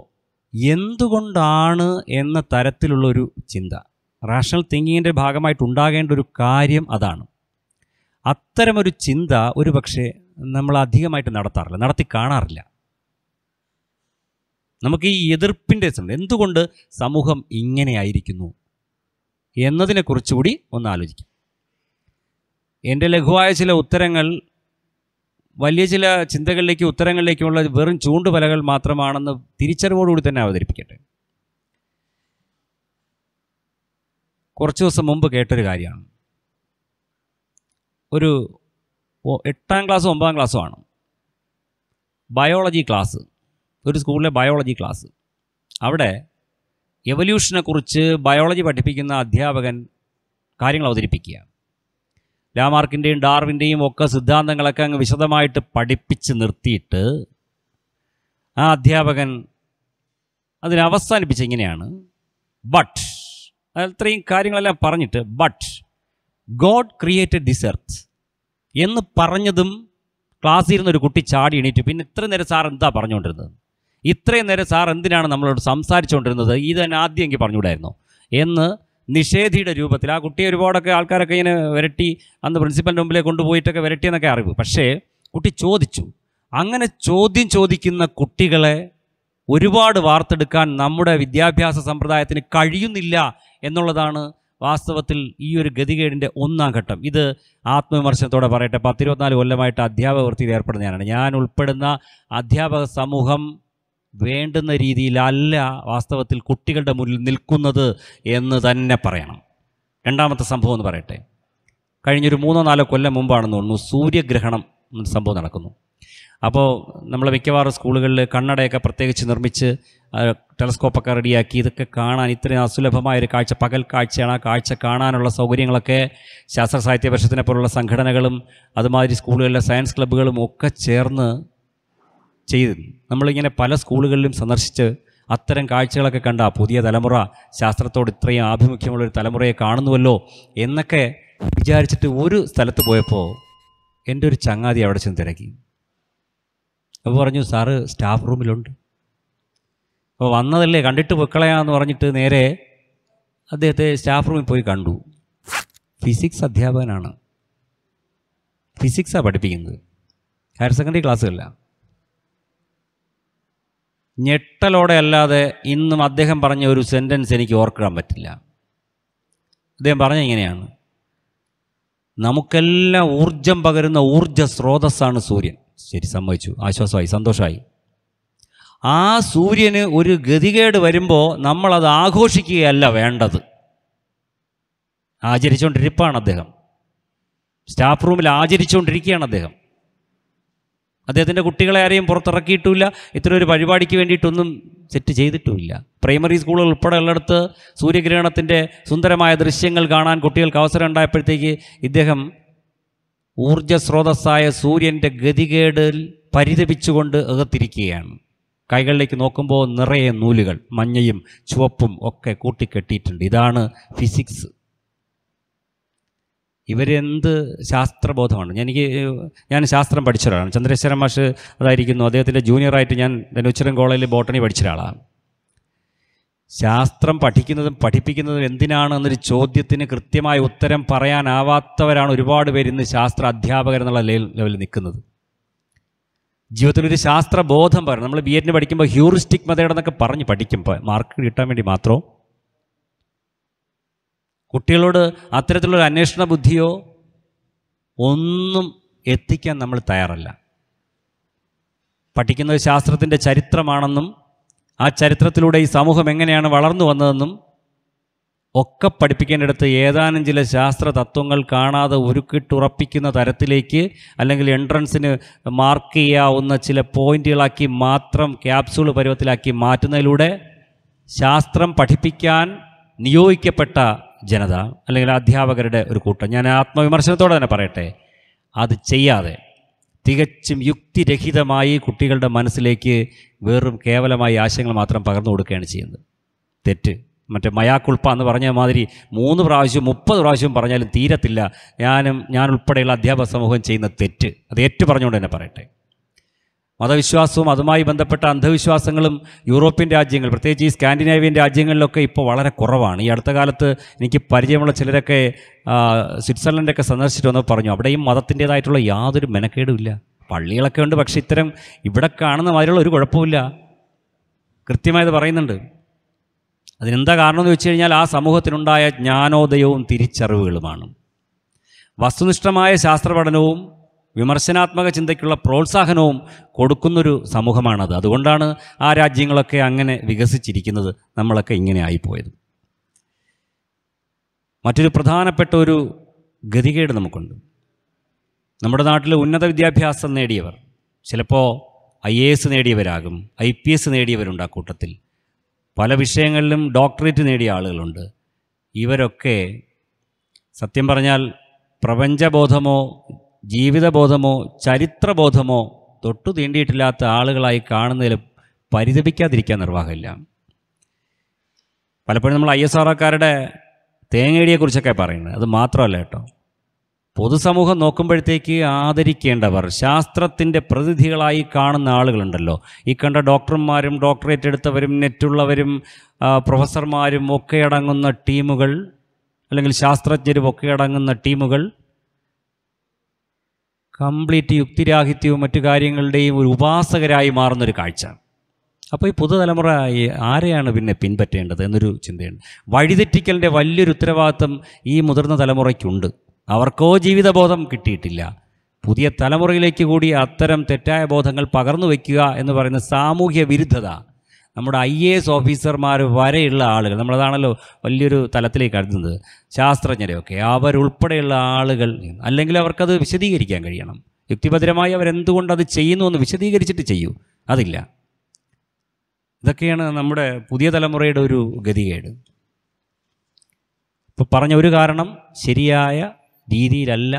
എന്തുകൊണ്ടാണ് എന്ന തരത്തിലുള്ളൊരു ചിന്ത റാഷണൽ തിങ്കിങ്ങിൻ്റെ ഭാഗമായിട്ടുണ്ടാകേണ്ട ഒരു കാര്യം അതാണ് അത്തരമൊരു ചിന്ത ഒരു പക്ഷേ നമ്മൾ അധികമായിട്ട് നടത്താറില്ല നടത്തി കാണാറില്ല നമുക്ക് ഈ എതിർപ്പിൻ്റെ എന്തുകൊണ്ട് സമൂഹം ഇങ്ങനെയായിരിക്കുന്നു കൂടി ഒന്ന് ആലോചിക്കാം എൻ്റെ ലഘുവായ ചില ഉത്തരങ്ങൾ വലിയ ചില ചിന്തകളിലേക്കും ഉത്തരങ്ങളിലേക്കുമുള്ള വെറും ചൂണ്ടുപലകൾ മാത്രമാണെന്ന് തിരിച്ചറിവോടുകൂടി തന്നെ അവതരിപ്പിക്കട്ടെ കുറച്ച് ദിവസം മുമ്പ് കേട്ടൊരു കാര്യമാണ് ഒരു എട്ടാം ക്ലാസ്സും ഒമ്പതാം ക്ലാസ്സുമാണ് ആണ് ബയോളജി ക്ലാസ് ഒരു സ്കൂളിലെ ബയോളജി ക്ലാസ് അവിടെ എവല്യൂഷനെക്കുറിച്ച് ബയോളജി പഠിപ്പിക്കുന്ന അധ്യാപകൻ കാര്യങ്ങൾ അവതരിപ്പിക്കുക ലാമാർക്കിൻ്റെയും ഡാർവിൻ്റെയും ഒക്കെ സിദ്ധാന്തങ്ങളൊക്കെ അങ്ങ് വിശദമായിട്ട് പഠിപ്പിച്ച് നിർത്തിയിട്ട് ആ അധ്യാപകൻ അതിനെ അവസാനിപ്പിച്ച് ഇങ്ങനെയാണ് ബട്ട് അത്രയും കാര്യങ്ങളെല്ലാം പറഞ്ഞിട്ട് but God created this earth എന്ന് പറഞ്ഞതും ക്ലാസ്സിൽ ഒരു കുട്ടി ചാടി എണീറ്റ് പിന്നെ ഇത്ര നേരം സാർ എന്താ പറഞ്ഞുകൊണ്ടിരുന്നത് ഇത്രയും നേരം സാർ എന്തിനാണ് നമ്മളോട് സംസാരിച്ചുകൊണ്ടിരുന്നത് ഇത് തന്നെ ആദ്യം എനിക്ക് പറഞ്ഞുകൂടായിരുന്നു എന്ന് നിഷേധിയുടെ രൂപത്തിൽ ആ കുട്ടിയെ ഒരുപാടൊക്കെ ആൾക്കാരൊക്കെ ഇങ്ങനെ വരട്ടി അന്ന് പ്രിൻസിപ്പലിൻ്റെ മുമ്പിലേ കൊണ്ടുപോയിട്ടൊക്കെ എന്നൊക്കെ അറിവ് പക്ഷേ കുട്ടി ചോദിച്ചു അങ്ങനെ ചോദ്യം ചോദിക്കുന്ന കുട്ടികളെ ഒരുപാട് വാർത്തെടുക്കാൻ നമ്മുടെ വിദ്യാഭ്യാസ സമ്പ്രദായത്തിന് കഴിയുന്നില്ല എന്നുള്ളതാണ് വാസ്തവത്തിൽ ഈ ഒരു ഗതികേടിൻ്റെ ഒന്നാം ഘട്ടം ഇത് ആത്മവിമർശനത്തോടെ പറയട്ടെ പത്തിരുപത്തിനാല് കൊല്ലമായിട്ട് അധ്യാപകവൃത്തിയിൽ ഏർപ്പെടുന്നതാണ് ഞാൻ ഉൾപ്പെടുന്ന അധ്യാപക സമൂഹം വേണ്ടുന്ന രീതിയിലല്ല വാസ്തവത്തിൽ കുട്ടികളുടെ മുന്നിൽ നിൽക്കുന്നത് എന്ന് തന്നെ പറയണം രണ്ടാമത്തെ സംഭവം എന്ന് പറയട്ടെ കഴിഞ്ഞൊരു മൂന്നോ നാലോ കൊല്ലം മുമ്പാണെന്ന് തോന്നുന്നു സൂര്യഗ്രഹണം സംഭവം നടക്കുന്നു അപ്പോൾ നമ്മൾ മിക്കവാറും സ്കൂളുകളിൽ കണ്ണടയൊക്കെ പ്രത്യേകിച്ച് നിർമ്മിച്ച് ടെലസ്കോപ്പൊക്കെ റെഡിയാക്കി ഇതൊക്കെ കാണാൻ ഇത്രയും അസുലഭമായൊരു കാഴ്ച പകൽ കാഴ്ചയാണ് ആ കാഴ്ച കാണാനുള്ള സൗകര്യങ്ങളൊക്കെ ശാസ്ത്ര സാഹിത്യ പരിഷത്തിനെ പോലുള്ള സംഘടനകളും അതുമാതിരി സ്കൂളുകളിലെ സയൻസ് ക്ലബ്ബുകളും ഒക്കെ ചേർന്ന് ചെയ്തത് നമ്മളിങ്ങനെ പല സ്കൂളുകളിലും സന്ദർശിച്ച് അത്തരം കാഴ്ചകളൊക്കെ കണ്ട പുതിയ തലമുറ ശാസ്ത്രത്തോട് ഇത്രയും ആഭിമുഖ്യമുള്ളൊരു തലമുറയെ കാണുന്നുവല്ലോ എന്നൊക്കെ വിചാരിച്ചിട്ട് ഒരു സ്ഥലത്ത് പോയപ്പോൾ എൻ്റെ ഒരു ചങ്ങാതി അവിടെ ചെന്ന് തിരക്കി അപ്പോൾ പറഞ്ഞു സാറ് സ്റ്റാഫ് റൂമിലുണ്ട് അപ്പോൾ വന്നതല്ലേ കണ്ടിട്ട് പൊക്കളയാന്ന് പറഞ്ഞിട്ട് നേരെ അദ്ദേഹത്തെ സ്റ്റാഫ് റൂമിൽ പോയി കണ്ടു ഫിസിക്സ് അധ്യാപകനാണ് ഫിസിക്സാണ് പഠിപ്പിക്കുന്നത് ഹയർ സെക്കൻഡറി ക്ലാസ്സുകളിലാണ് ഞെട്ടലോടെ അല്ലാതെ ഇന്നും അദ്ദേഹം പറഞ്ഞ ഒരു സെൻറ്റൻസ് എനിക്ക് ഓർക്കാൻ പറ്റില്ല അദ്ദേഹം പറഞ്ഞ ഇങ്ങനെയാണ് നമുക്കെല്ലാം ഊർജം പകരുന്ന ഊർജ സ്രോതസ്സാണ് സൂര്യൻ ശരി സമ്മതിച്ചു ആശ്വാസമായി സന്തോഷമായി ആ സൂര്യന് ഒരു ഗതികേട് വരുമ്പോൾ നമ്മളത് ആഘോഷിക്കുകയല്ല വേണ്ടത് ആചരിച്ചുകൊണ്ടിരിപ്പാണ് അദ്ദേഹം സ്റ്റാഫ് റൂമിൽ ആചരിച്ചുകൊണ്ടിരിക്കുകയാണ് അദ്ദേഹം അദ്ദേഹത്തിൻ്റെ കുട്ടികളെ ആരെയും പുറത്തിറക്കിയിട്ടില്ല ഇത്ര ഒരു പരിപാടിക്ക് വേണ്ടിയിട്ടൊന്നും സെറ്റ് ചെയ്തിട്ടുമില്ല പ്രൈമറി സ്കൂളുകൾ ഉൾപ്പെടെ ഉള്ളിടത്ത് സൂര്യഗ്രഹണത്തിൻ്റെ സുന്ദരമായ ദൃശ്യങ്ങൾ കാണാൻ കുട്ടികൾക്ക് അവസരം ഉണ്ടായപ്പോഴത്തേക്ക് ഇദ്ദേഹം ഊർജ്ജസ്രോതസ്സായ സൂര്യൻ്റെ ഗതികേടിൽ പരിതപിച്ചുകൊണ്ട് അകത്തിരിക്കുകയാണ് കൈകളിലേക്ക് നോക്കുമ്പോൾ നിറയെ നൂലുകൾ മഞ്ഞയും ചുവപ്പും ഒക്കെ കൂട്ടിക്കെട്ടിയിട്ടുണ്ട് ഇതാണ് ഫിസിക്സ് ഇവരെന്ത് ശാസ്ത്രബോധമാണ് എനിക്ക് ഞാൻ ശാസ്ത്രം പഠിച്ച ഒരാളാണ് ചന്ദ്രശേഖരൻ മാഷ് അതായിരിക്കുന്നു അദ്ദേഹത്തിൻ്റെ ജൂനിയറായിട്ട് ഞാൻ ധനുച്ചരൻ കോളേജിൽ ബോട്ടണി പഠിച്ച ഒരാളാണ് ശാസ്ത്രം പഠിക്കുന്നതും പഠിപ്പിക്കുന്നതും എന്തിനാണ് എന്നൊരു ചോദ്യത്തിന് കൃത്യമായ ഉത്തരം പറയാനാവാത്തവരാണ് ഒരുപാട് പേര് ഇന്ന് ശാസ്ത്ര എന്നുള്ള ലെവലിൽ നിൽക്കുന്നത് ജീവിതത്തിൽ ഒരു ശാസ്ത്രബോധം പറയണം നമ്മൾ ബി എഡിന് പഠിക്കുമ്പോൾ ഹ്യൂറിസ്റ്റിക് മതയുടെ എന്നൊക്കെ പറഞ്ഞ് പഠിക്കും മാർക്ക് കിട്ടാൻ വേണ്ടി മാത്രം കുട്ടികളോട് അത്തരത്തിലുള്ള അന്വേഷണ ബുദ്ധിയോ ഒന്നും എത്തിക്കാൻ നമ്മൾ തയ്യാറല്ല പഠിക്കുന്നത് ശാസ്ത്രത്തിൻ്റെ ചരിത്രമാണെന്നും ആ ചരിത്രത്തിലൂടെ ഈ സമൂഹം എങ്ങനെയാണ് വളർന്നു വന്നതെന്നും ഒക്കെ പഠിപ്പിക്കേണ്ടിടത്ത് ഏതാനും ചില ശാസ്ത്ര തത്വങ്ങൾ കാണാതെ ഉരുക്കിട്ടുറപ്പിക്കുന്ന തരത്തിലേക്ക് അല്ലെങ്കിൽ എൻട്രൻസിന് മാർക്ക് ചെയ്യാവുന്ന ചില പോയിൻറ്റുകളാക്കി മാത്രം ക്യാപ്സൂൾ പരുവത്തിലാക്കി മാറ്റുന്നതിലൂടെ ശാസ്ത്രം പഠിപ്പിക്കാൻ നിയോഗിക്കപ്പെട്ട ജനത അല്ലെങ്കിൽ അധ്യാപകരുടെ ഒരു കൂട്ടം ഞാൻ ആത്മവിമർശനത്തോടെ തന്നെ പറയട്ടെ അത് ചെയ്യാതെ തികച്ചും യുക്തിരഹിതമായി കുട്ടികളുടെ മനസ്സിലേക്ക് വെറും കേവലമായി ആശയങ്ങൾ മാത്രം പകർന്നു കൊടുക്കുകയാണ് ചെയ്യുന്നത് തെറ്റ് മറ്റേ മയാക്കുൾപ്പ എന്ന് പറഞ്ഞ മാതിരി മൂന്ന് പ്രാവശ്യം മുപ്പത് പ്രാവശ്യം പറഞ്ഞാലും തീരത്തില്ല ഞാനും ഞാൻ ഉൾപ്പെടെയുള്ള അധ്യാപക സമൂഹം ചെയ്യുന്ന തെറ്റ് അത് ഏറ്റു പറഞ്ഞുകൊണ്ട് തന്നെ പറയട്ടെ മതവിശ്വാസവും അതുമായി ബന്ധപ്പെട്ട അന്ധവിശ്വാസങ്ങളും യൂറോപ്യൻ രാജ്യങ്ങൾ പ്രത്യേകിച്ച് ഈ സ്കാൻഡിനേവ്യൻ രാജ്യങ്ങളിലൊക്കെ ഇപ്പോൾ വളരെ കുറവാണ് ഈ അടുത്ത കാലത്ത് എനിക്ക് പരിചയമുള്ള ചിലരൊക്കെ സ്വിറ്റ്സർലൻഡൊക്കെ സന്ദർശിച്ചിട്ട് വന്ന് പറഞ്ഞു അവിടെയും മതത്തിൻ്റേതായിട്ടുള്ള യാതൊരു മെനക്കേടുമില്ല പള്ളികളൊക്കെ ഉണ്ട് പക്ഷേ ഇത്തരം ഇവിടെ കാണുന്ന മാതിരിയുള്ള ഒരു കുഴപ്പമില്ല കൃത്യമായത് പറയുന്നുണ്ട് അതിനെന്താ കാരണം എന്ന് വെച്ച് കഴിഞ്ഞാൽ ആ സമൂഹത്തിനുണ്ടായ ജ്ഞാനോദയവും തിരിച്ചറിവുകളുമാണ് വസ്തുനിഷ്ഠമായ ശാസ്ത്രപഠനവും വിമർശനാത്മക ചിന്തയ്ക്കുള്ള പ്രോത്സാഹനവും കൊടുക്കുന്നൊരു സമൂഹമാണത് അതുകൊണ്ടാണ് ആ രാജ്യങ്ങളൊക്കെ അങ്ങനെ വികസിച്ചിരിക്കുന്നത് നമ്മളൊക്കെ ഇങ്ങനെ ആയിപ്പോയത് മറ്റൊരു പ്രധാനപ്പെട്ട ഒരു ഗതികേട് നമുക്കുണ്ട് നമ്മുടെ നാട്ടിൽ ഉന്നത വിദ്യാഭ്യാസം നേടിയവർ ചിലപ്പോൾ ഐ എ എസ് നേടിയവരാകും ഐ പി എസ് നേടിയവരുണ്ട് ആ കൂട്ടത്തിൽ പല വിഷയങ്ങളിലും ഡോക്ടറേറ്റ് നേടിയ ആളുകളുണ്ട് ഇവരൊക്കെ സത്യം പറഞ്ഞാൽ പ്രപഞ്ചബോധമോ ജീവിതബോധമോ ചരിത്രബോധമോ തൊട്ടു തീണ്ടിയിട്ടില്ലാത്ത ആളുകളായി കാണുന്നതിൽ പരിതപിക്കാതിരിക്കാൻ നിർവാഹമില്ല പലപ്പോഴും നമ്മൾ ഐ എസ് ഒക്കാരുടെ തേങ്ങേടിയെക്കുറിച്ചൊക്കെ പറയുന്നത് അത് മാത്രമല്ല കേട്ടോ പൊതുസമൂഹം നോക്കുമ്പോഴത്തേക്ക് ആദരിക്കേണ്ടവർ ശാസ്ത്രത്തിൻ്റെ പ്രതിനിധികളായി കാണുന്ന ആളുകളുണ്ടല്ലോ ഈ കണ്ട ഡോക്ടർമാരും ഡോക്ടറേറ്റ് എടുത്തവരും നെറ്റുള്ളവരും പ്രൊഫസർമാരും ഒക്കെ അടങ്ങുന്ന ടീമുകൾ അല്ലെങ്കിൽ ശാസ്ത്രജ്ഞരും ഒക്കെ അടങ്ങുന്ന ടീമുകൾ കംപ്ലീറ്റ് യുക്തിരാഹിത്യവും മറ്റു കാര്യങ്ങളുടെയും ഒരു ഉപാസകരായി മാറുന്നൊരു കാഴ്ച അപ്പോൾ ഈ പുതുതലമുറ ആരെയാണ് പിന്നെ പിൻപറ്റേണ്ടത് എന്നൊരു ചിന്തയുണ്ട് വഴിതെറ്റിക്കലിൻ്റെ വലിയൊരു ഉത്തരവാദിത്വം ഈ മുതിർന്ന തലമുറയ്ക്കുണ്ട് അവർക്കോ ജീവിതബോധം കിട്ടിയിട്ടില്ല പുതിയ തലമുറയിലേക്ക് കൂടി അത്തരം തെറ്റായ ബോധങ്ങൾ പകർന്നു വയ്ക്കുക എന്ന് പറയുന്ന സാമൂഹ്യ വിരുദ്ധത നമ്മുടെ ഐ എ എസ് ഓഫീസർമാർ വരെയുള്ള ആളുകൾ നമ്മളതാണല്ലോ വലിയൊരു തലത്തിലേക്ക് കരുതുന്നത് ശാസ്ത്രജ്ഞരെയൊക്കെ അവരുൾപ്പെടെയുള്ള ആളുകൾ അല്ലെങ്കിൽ അവർക്കത് വിശദീകരിക്കാൻ കഴിയണം യുക്തിഭദ്രമായി അവരെന്തുകൊണ്ട് അത് ചെയ്യുന്നു എന്ന് വിശദീകരിച്ചിട്ട് ചെയ്യൂ അതില്ല ഇതൊക്കെയാണ് നമ്മുടെ പുതിയ തലമുറയുടെ ഒരു ഗതികേട് ഇപ്പോൾ പറഞ്ഞ ഒരു കാരണം ശരിയായ രീതിയിലല്ല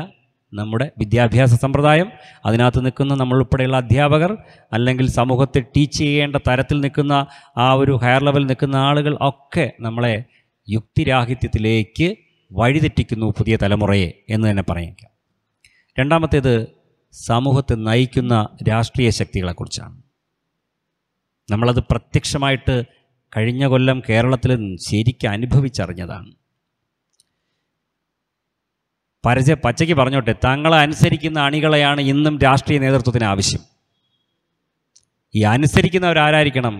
നമ്മുടെ വിദ്യാഭ്യാസ സമ്പ്രദായം അതിനകത്ത് നിൽക്കുന്ന നമ്മളുൾപ്പെടെയുള്ള അധ്യാപകർ അല്ലെങ്കിൽ സമൂഹത്തെ ടീച്ച് ചെയ്യേണ്ട തരത്തിൽ നിൽക്കുന്ന ആ ഒരു ഹയർ ലെവലിൽ നിൽക്കുന്ന ആളുകൾ ഒക്കെ നമ്മളെ യുക്തിരാഹിത്യത്തിലേക്ക് വഴിതെറ്റിക്കുന്നു പുതിയ തലമുറയെ എന്ന് തന്നെ പറയാം രണ്ടാമത്തേത് സമൂഹത്തെ നയിക്കുന്ന രാഷ്ട്രീയ ശക്തികളെക്കുറിച്ചാണ് നമ്മളത് പ്രത്യക്ഷമായിട്ട് കഴിഞ്ഞ കൊല്ലം കേരളത്തിൽ ശരിക്കും അനുഭവിച്ചറിഞ്ഞതാണ് പരസ്യ പച്ചയ്ക്ക് പറഞ്ഞോട്ടെ തങ്ങളെ അനുസരിക്കുന്ന അണികളെയാണ് ഇന്നും രാഷ്ട്രീയ നേതൃത്വത്തിന് ആവശ്യം ഈ അനുസരിക്കുന്നവരാരായിരിക്കണം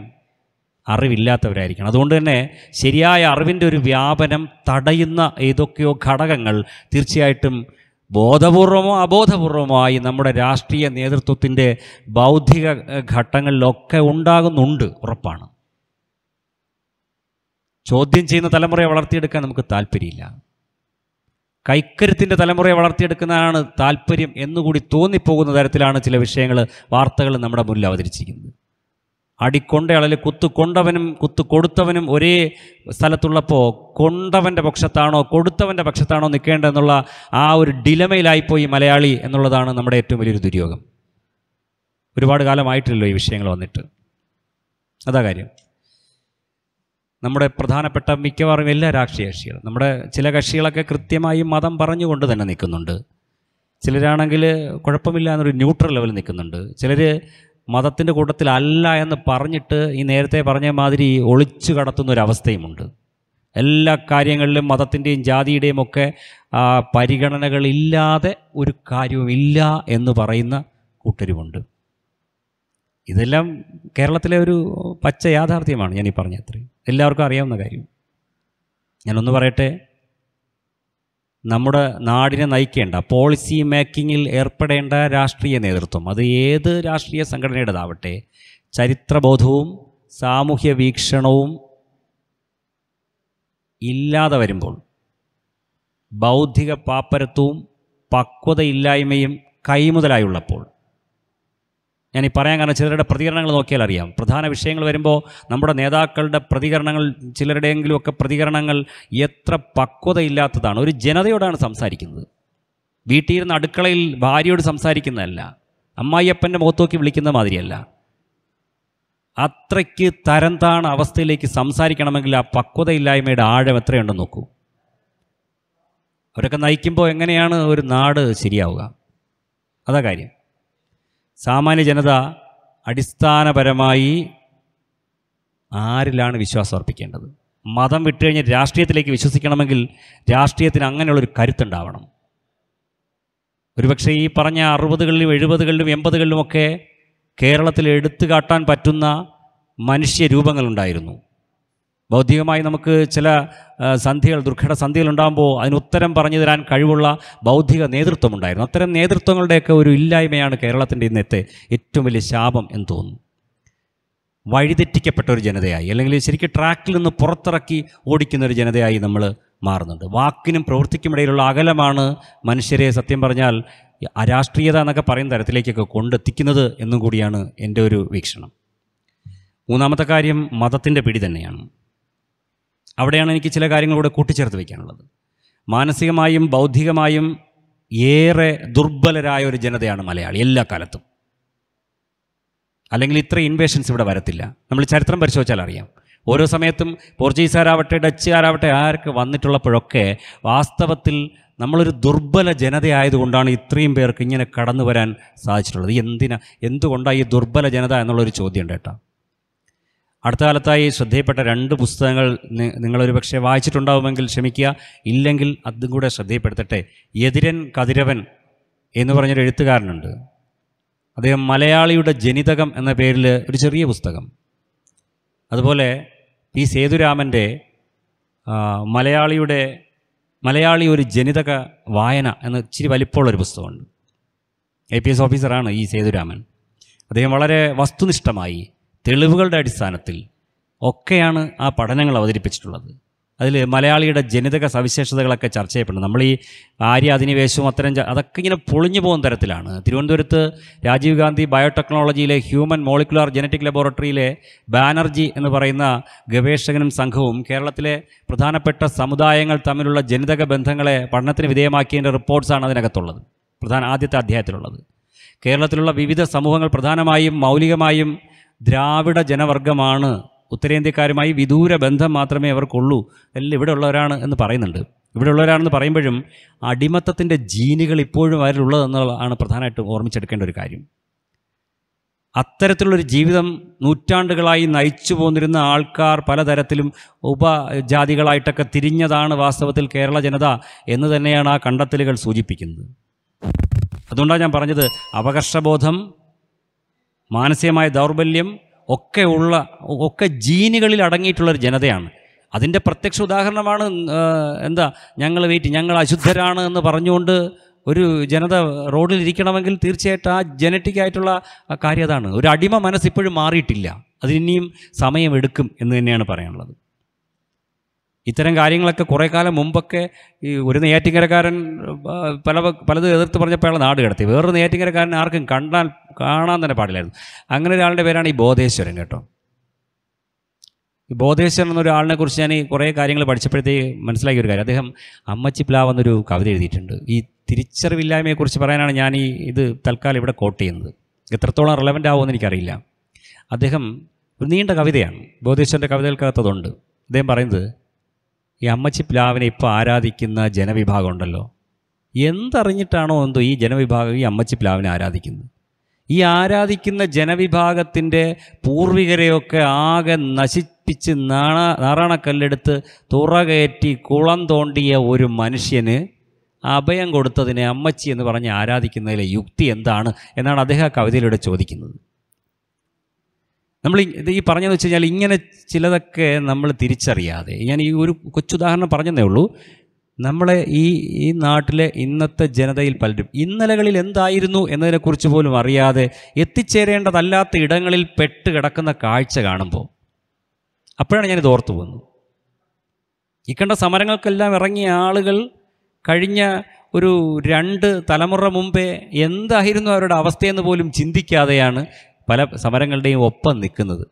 അറിവില്ലാത്തവരായിരിക്കണം അതുകൊണ്ട് തന്നെ ശരിയായ അറിവിൻ്റെ ഒരു വ്യാപനം തടയുന്ന ഏതൊക്കെയോ ഘടകങ്ങൾ തീർച്ചയായിട്ടും ബോധപൂർവമോ അബോധപൂർവമായി നമ്മുടെ രാഷ്ട്രീയ നേതൃത്വത്തിൻ്റെ ബൗദ്ധിക ഘട്ടങ്ങളിലൊക്കെ ഉണ്ടാകുന്നുണ്ട് ഉറപ്പാണ് ചോദ്യം ചെയ്യുന്ന തലമുറയെ വളർത്തിയെടുക്കാൻ നമുക്ക് താല്പര്യമില്ല കൈക്കരുത്തിൻ്റെ തലമുറയെ വളർത്തിയെടുക്കുന്നതാണ് താല്പര്യം എന്നുകൂടി തോന്നിപ്പോകുന്ന തരത്തിലാണ് ചില വിഷയങ്ങൾ വാർത്തകൾ നമ്മുടെ മുന്നിൽ അവതരിച്ചിരിക്കുന്നത് അടിക്കൊണ്ടയാളിൽ കുത്തു കൊണ്ടവനും കുത്തു കൊടുത്തവനും ഒരേ സ്ഥലത്തുള്ളപ്പോൾ കൊണ്ടവൻ്റെ പക്ഷത്താണോ കൊടുത്തവൻ്റെ പക്ഷത്താണോ നിൽക്കേണ്ടതെന്നുള്ള ആ ഒരു ഡിലമയിലായിപ്പോയി മലയാളി എന്നുള്ളതാണ് നമ്മുടെ ഏറ്റവും വലിയൊരു ദുര്യോഗം ഒരുപാട് കാലമായിട്ടില്ലല്ലോ ഈ വിഷയങ്ങൾ വന്നിട്ട് അതാ കാര്യം നമ്മുടെ പ്രധാനപ്പെട്ട മിക്കവാറും എല്ലാ രാഷ്ട്രീയ കക്ഷികളും നമ്മുടെ ചില കക്ഷികളൊക്കെ കൃത്യമായി മതം പറഞ്ഞുകൊണ്ട് തന്നെ നിൽക്കുന്നുണ്ട് ചിലരാണെങ്കിൽ കുഴപ്പമില്ല എന്നൊരു ന്യൂട്രൽ ലെവലിൽ നിൽക്കുന്നുണ്ട് ചിലർ മതത്തിൻ്റെ കൂട്ടത്തിലല്ല എന്ന് പറഞ്ഞിട്ട് ഈ നേരത്തെ പറഞ്ഞ മാതിരി ഒളിച്ചു കടത്തുന്ന ഒരവസ്ഥയുമുണ്ട് എല്ലാ കാര്യങ്ങളിലും മതത്തിൻ്റെയും ജാതിയുടെയും ഒക്കെ പരിഗണനകളില്ലാതെ ഒരു കാര്യവുമില്ല എന്ന് പറയുന്ന കൂട്ടരുമുണ്ട് ഇതെല്ലാം കേരളത്തിലെ ഒരു പച്ച യാഥാർത്ഥ്യമാണ് ഞാൻ ഈ പറഞ്ഞ അത്രയും എല്ലാവർക്കും അറിയാവുന്ന കാര്യം ഞാനൊന്ന് പറയട്ടെ നമ്മുടെ നാടിനെ നയിക്കേണ്ട പോളിസി മേക്കിങ്ങിൽ ഏർപ്പെടേണ്ട രാഷ്ട്രീയ നേതൃത്വം അത് ഏത് രാഷ്ട്രീയ സംഘടനയുടേതാവട്ടെ ചരിത്രബോധവും സാമൂഹ്യ വീക്ഷണവും ഇല്ലാതെ വരുമ്പോൾ ബൗദ്ധിക പാപ്പരത്വവും പക്വതയില്ലായ്മയും കൈമുതലായുള്ളപ്പോൾ ഞാൻ ഈ പറയാൻ കാരണം ചിലരുടെ പ്രതികരണങ്ങൾ നോക്കിയാൽ അറിയാം പ്രധാന വിഷയങ്ങൾ വരുമ്പോൾ നമ്മുടെ നേതാക്കളുടെ പ്രതികരണങ്ങൾ ചിലരുടെയെങ്കിലുമൊക്കെ പ്രതികരണങ്ങൾ എത്ര പക്വതയില്ലാത്തതാണ് ഒരു ജനതയോടാണ് സംസാരിക്കുന്നത് വീട്ടിൽ ഇരുന്ന് അടുക്കളയിൽ ഭാര്യയോട് സംസാരിക്കുന്നതല്ല അമ്മായിയപ്പൻ്റെ മുഖത്തോക്കി വിളിക്കുന്ന മാതിരിയല്ല അത്രയ്ക്ക് തരം താണ അവസ്ഥയിലേക്ക് സംസാരിക്കണമെങ്കിൽ ആ പക്വതയില്ലായ്മയുടെ ആഴം എത്രയുണ്ടെന്ന് നോക്കൂ അവരൊക്കെ നയിക്കുമ്പോൾ എങ്ങനെയാണ് ഒരു നാട് ശരിയാവുക അതാ കാര്യം സാമാന്യ ജനത അടിസ്ഥാനപരമായി ആരിലാണ് വിശ്വാസം അർപ്പിക്കേണ്ടത് മതം വിട്ടുകഴിഞ്ഞ് രാഷ്ട്രീയത്തിലേക്ക് വിശ്വസിക്കണമെങ്കിൽ രാഷ്ട്രീയത്തിന് അങ്ങനെയുള്ളൊരു കരുത്തുണ്ടാവണം ഒരുപക്ഷെ ഈ പറഞ്ഞ അറുപതുകളിലും എഴുപതുകളിലും എൺപതുകളിലുമൊക്കെ കേരളത്തിൽ എടുത്തു കാട്ടാൻ പറ്റുന്ന മനുഷ്യരൂപങ്ങളുണ്ടായിരുന്നു ബൗദ്ധികമായി നമുക്ക് ചില സന്ധികൾ ദുർഘട സന്ധികൾ ഉണ്ടാകുമ്പോൾ അതിന് ഉത്തരം പറഞ്ഞു തരാൻ കഴിവുള്ള ബൗദ്ധിക നേതൃത്വം ഉണ്ടായിരുന്നു അത്തരം നേതൃത്വങ്ങളുടെയൊക്കെ ഒരു ഇല്ലായ്മയാണ് കേരളത്തിൻ്റെ ഇന്നത്തെ ഏറ്റവും വലിയ ശാപം എന്ന് തോന്നുന്നു വഴിതെറ്റിക്കപ്പെട്ട ഒരു ജനതയായി അല്ലെങ്കിൽ ശരിക്കും ട്രാക്കിൽ നിന്ന് പുറത്തിറക്കി ഓടിക്കുന്ന ഒരു ജനതയായി നമ്മൾ മാറുന്നുണ്ട് വാക്കിനും പ്രവൃത്തിക്കുമിടയിലുള്ള അകലമാണ് മനുഷ്യരെ സത്യം പറഞ്ഞാൽ അരാഷ്ട്രീയത എന്നൊക്കെ പറയുന്ന തരത്തിലേക്കൊക്കെ കൊണ്ടെത്തിക്കുന്നത് എന്നും കൂടിയാണ് എൻ്റെ ഒരു വീക്ഷണം മൂന്നാമത്തെ കാര്യം മതത്തിൻ്റെ പിടി തന്നെയാണ് അവിടെയാണ് എനിക്ക് ചില കാര്യങ്ങളൂടെ കൂട്ടിച്ചേർത്ത് വയ്ക്കാനുള്ളത് മാനസികമായും ബൗദ്ധികമായും ഏറെ ദുർബലരായ ഒരു ജനതയാണ് മലയാളി എല്ലാ കാലത്തും അല്ലെങ്കിൽ ഇത്ര ഇൻവേഷൻസ് ഇവിടെ വരത്തില്ല നമ്മൾ ചരിത്രം പരിശോധിച്ചാൽ അറിയാം ഓരോ സമയത്തും പോർച്ചുഗീസുകാരാവട്ടെ ഡച്ചുകാരാവട്ടെ ആർക്ക് വന്നിട്ടുള്ളപ്പോഴൊക്കെ വാസ്തവത്തിൽ നമ്മളൊരു ദുർബല ജനതയായതുകൊണ്ടാണ് ഇത്രയും പേർക്ക് ഇങ്ങനെ കടന്നു വരാൻ സാധിച്ചിട്ടുള്ളത് എന്തിനാ എന്തുകൊണ്ടാണ് ഈ ദുർബല ജനത എന്നുള്ളൊരു ചോദ്യം ഉണ്ട് കേട്ടോ അടുത്ത കാലത്തായി ശ്രദ്ധയപ്പെട്ട രണ്ട് പുസ്തകങ്ങൾ നിങ്ങളൊരു പക്ഷേ വായിച്ചിട്ടുണ്ടാവുമെങ്കിൽ ക്ഷമിക്കുക ഇല്ലെങ്കിൽ അതും കൂടെ ശ്രദ്ധയപ്പെടുത്തട്ടെ എതിരൻ കതിരവൻ എന്ന് പറഞ്ഞൊരു എഴുത്തുകാരനുണ്ട് അദ്ദേഹം മലയാളിയുടെ ജനിതകം എന്ന പേരിൽ ഒരു ചെറിയ പുസ്തകം അതുപോലെ പി സേതുരാമൻ്റെ മലയാളിയുടെ മലയാളി ഒരു ജനിതക വായന എന്ന ഇച്ചിരി വലിപ്പമുള്ളൊരു പുസ്തകമുണ്ട് ഐ പി എസ് ഓഫീസറാണ് ഈ സേതുരാമൻ അദ്ദേഹം വളരെ വസ്തുനിഷ്ഠമായി തെളിവുകളുടെ അടിസ്ഥാനത്തിൽ ഒക്കെയാണ് ആ പഠനങ്ങൾ അവതരിപ്പിച്ചിട്ടുള്ളത് അതിൽ മലയാളിയുടെ ജനിതക സവിശേഷതകളൊക്കെ ചർച്ച ചെയ്യപ്പെടുന്നു നമ്മൾ ഈ ആര്യ അധിനിവേശവും അത്തരം അതൊക്കെ ഇങ്ങനെ പൊളിഞ്ഞു പോകുന്ന തരത്തിലാണ് തിരുവനന്തപുരത്ത് രാജീവ് ഗാന്ധി ബയോടെക്നോളജിയിലെ ഹ്യൂമൻ മോളിക്കുലാർ ജനറ്റിക് ലബോറട്ടറിയിലെ ബാനർജി എന്ന് പറയുന്ന ഗവേഷകനും സംഘവും കേരളത്തിലെ പ്രധാനപ്പെട്ട സമുദായങ്ങൾ തമ്മിലുള്ള ജനിതക ബന്ധങ്ങളെ പഠനത്തിന് വിധേയമാക്കിയതിൻ്റെ റിപ്പോർട്ട്സാണ് അതിനകത്തുള്ളത് പ്രധാന ആദ്യത്തെ അധ്യായത്തിലുള്ളത് കേരളത്തിലുള്ള വിവിധ സമൂഹങ്ങൾ പ്രധാനമായും മൗലികമായും ദ്രാവിഡ ജനവർഗമാണ് ഉത്തരേന്ത്യക്കാരുമായി വിദൂര ബന്ധം മാത്രമേ അവർക്കുള്ളൂ എല്ലാം ഇവിടെ ഉള്ളവരാണ് എന്ന് പറയുന്നുണ്ട് ഇവിടെ ഉള്ളവരാണെന്ന് പറയുമ്പോഴും അടിമത്തത്തിൻ്റെ ജീനുകൾ ഇപ്പോഴും അവരിലുള്ളതെന്നുള്ളതാണ് പ്രധാനമായിട്ടും ഓർമ്മിച്ചെടുക്കേണ്ട ഒരു കാര്യം അത്തരത്തിലുള്ളൊരു ജീവിതം നൂറ്റാണ്ടുകളായി നയിച്ചു പോന്നിരുന്ന ആൾക്കാർ പലതരത്തിലും ഉപജാതികളായിട്ടൊക്കെ തിരിഞ്ഞതാണ് വാസ്തവത്തിൽ കേരള ജനത എന്ന് തന്നെയാണ് ആ കണ്ടെത്തലുകൾ സൂചിപ്പിക്കുന്നത് അതുകൊണ്ടാണ് ഞാൻ പറഞ്ഞത് അപകർഷബോധം മാനസികമായ ദൗർബല്യം ഒക്കെ ഉള്ള ഒക്കെ ജീനുകളിൽ അടങ്ങിയിട്ടുള്ളൊരു ജനതയാണ് അതിൻ്റെ പ്രത്യക്ഷ ഉദാഹരണമാണ് എന്താ ഞങ്ങൾ വെയിറ്റ് ഞങ്ങൾ അശുദ്ധരാണ് എന്ന് പറഞ്ഞുകൊണ്ട് ഒരു ജനത റോഡിൽ ഇരിക്കണമെങ്കിൽ തീർച്ചയായിട്ടും ആ ജനറ്റിക് ആയിട്ടുള്ള കാര്യം അതാണ് ഒരു അടിമ മനസ്സ് ഇപ്പോഴും മാറിയിട്ടില്ല അതിനിയും സമയമെടുക്കും എന്ന് തന്നെയാണ് പറയാനുള്ളത് ഇത്തരം കാര്യങ്ങളൊക്കെ കുറേ കാലം മുമ്പൊക്കെ ഈ ഒരു നെയ്യാറ്റിങ്കരക്കാരൻ പല പലതും എതിർത്ത് പറഞ്ഞപ്പോൾ അയാൾ നാട് കിടത്തി വേറൊരു നെയ്യാറ്റിങ്കരക്കാരൻ ആർക്കും കണ്ടാൽ കാണാൻ തന്നെ പാടില്ലായിരുന്നു അങ്ങനെ ഒരാളുടെ പേരാണ് ഈ ബോധേശ്വരൻ കേട്ടോ ഈ ബോധേശ്വരൻ എന്നൊരാളിനെ കുറിച്ച് ഞാൻ ഈ കുറേ കാര്യങ്ങൾ പഠിച്ചപ്പോഴത്തേക്ക് മനസ്സിലാക്കിയ ഒരു കാര്യം അദ്ദേഹം അമ്മച്ചി പ്ലാവ് എന്നൊരു കവിത എഴുതിയിട്ടുണ്ട് ഈ തിരിച്ചറിവില്ലായ്മയെക്കുറിച്ച് പറയാനാണ് ഞാൻ ഈ ഇത് തൽക്കാലം ഇവിടെ കോട്ട് ചെയ്യുന്നത് എത്രത്തോളം റിലവൻ്റ് ആവുമെന്ന് എനിക്കറിയില്ല അദ്ദേഹം ഒരു നീണ്ട കവിതയാണ് ബോധേശ്വരൻ്റെ കവിതകൾക്കകത്തതുണ്ട് അദ്ദേഹം പറയുന്നത് ഈ അമ്മച്ചി പ്ലാവിനെ ഇപ്പോൾ ആരാധിക്കുന്ന ജനവിഭാഗം ഉണ്ടല്ലോ എന്തറിഞ്ഞിട്ടാണോ എന്തോ ഈ ജനവിഭാഗം ഈ അമ്മച്ചി പ്ലാവിനെ ആരാധിക്കുന്നത് ഈ ആരാധിക്കുന്ന ജനവിഭാഗത്തിൻ്റെ പൂർവികരെയൊക്കെ ആകെ നശിപ്പിച്ച് നാണ നാറാണക്കല്ലെടുത്ത് തുറകയറ്റി കുളം തോണ്ടിയ ഒരു മനുഷ്യന് അഭയം കൊടുത്തതിനെ അമ്മച്ചി എന്ന് പറഞ്ഞ് ആരാധിക്കുന്നതിലെ യുക്തി എന്താണ് എന്നാണ് അദ്ദേഹം കവിതയിലൂടെ ചോദിക്കുന്നത് നമ്മൾ ഈ പറഞ്ഞതെന്ന് വെച്ച് കഴിഞ്ഞാൽ ഇങ്ങനെ ചിലതൊക്കെ നമ്മൾ തിരിച്ചറിയാതെ ഞാൻ ഈ ഒരു കൊച്ചുദാഹരണം പറഞ്ഞതേ ഉള്ളൂ നമ്മളെ ഈ ഈ നാട്ടിലെ ഇന്നത്തെ ജനതയിൽ പലരും ഇന്നലകളിൽ എന്തായിരുന്നു എന്നതിനെക്കുറിച്ച് പോലും അറിയാതെ എത്തിച്ചേരേണ്ടതല്ലാത്ത ഇടങ്ങളിൽ പെട്ട് കിടക്കുന്ന കാഴ്ച കാണുമ്പോൾ അപ്പോഴാണ് ഞാനിത് ഓർത്തു പോകുന്നത് ഈ കണ്ട സമരങ്ങൾക്കെല്ലാം ഇറങ്ങിയ ആളുകൾ കഴിഞ്ഞ ഒരു രണ്ട് തലമുറ മുമ്പേ എന്തായിരുന്നു അവരുടെ അവസ്ഥയെന്ന് പോലും ചിന്തിക്കാതെയാണ് പല സമരങ്ങളുടെയും ഒപ്പം നിൽക്കുന്നത്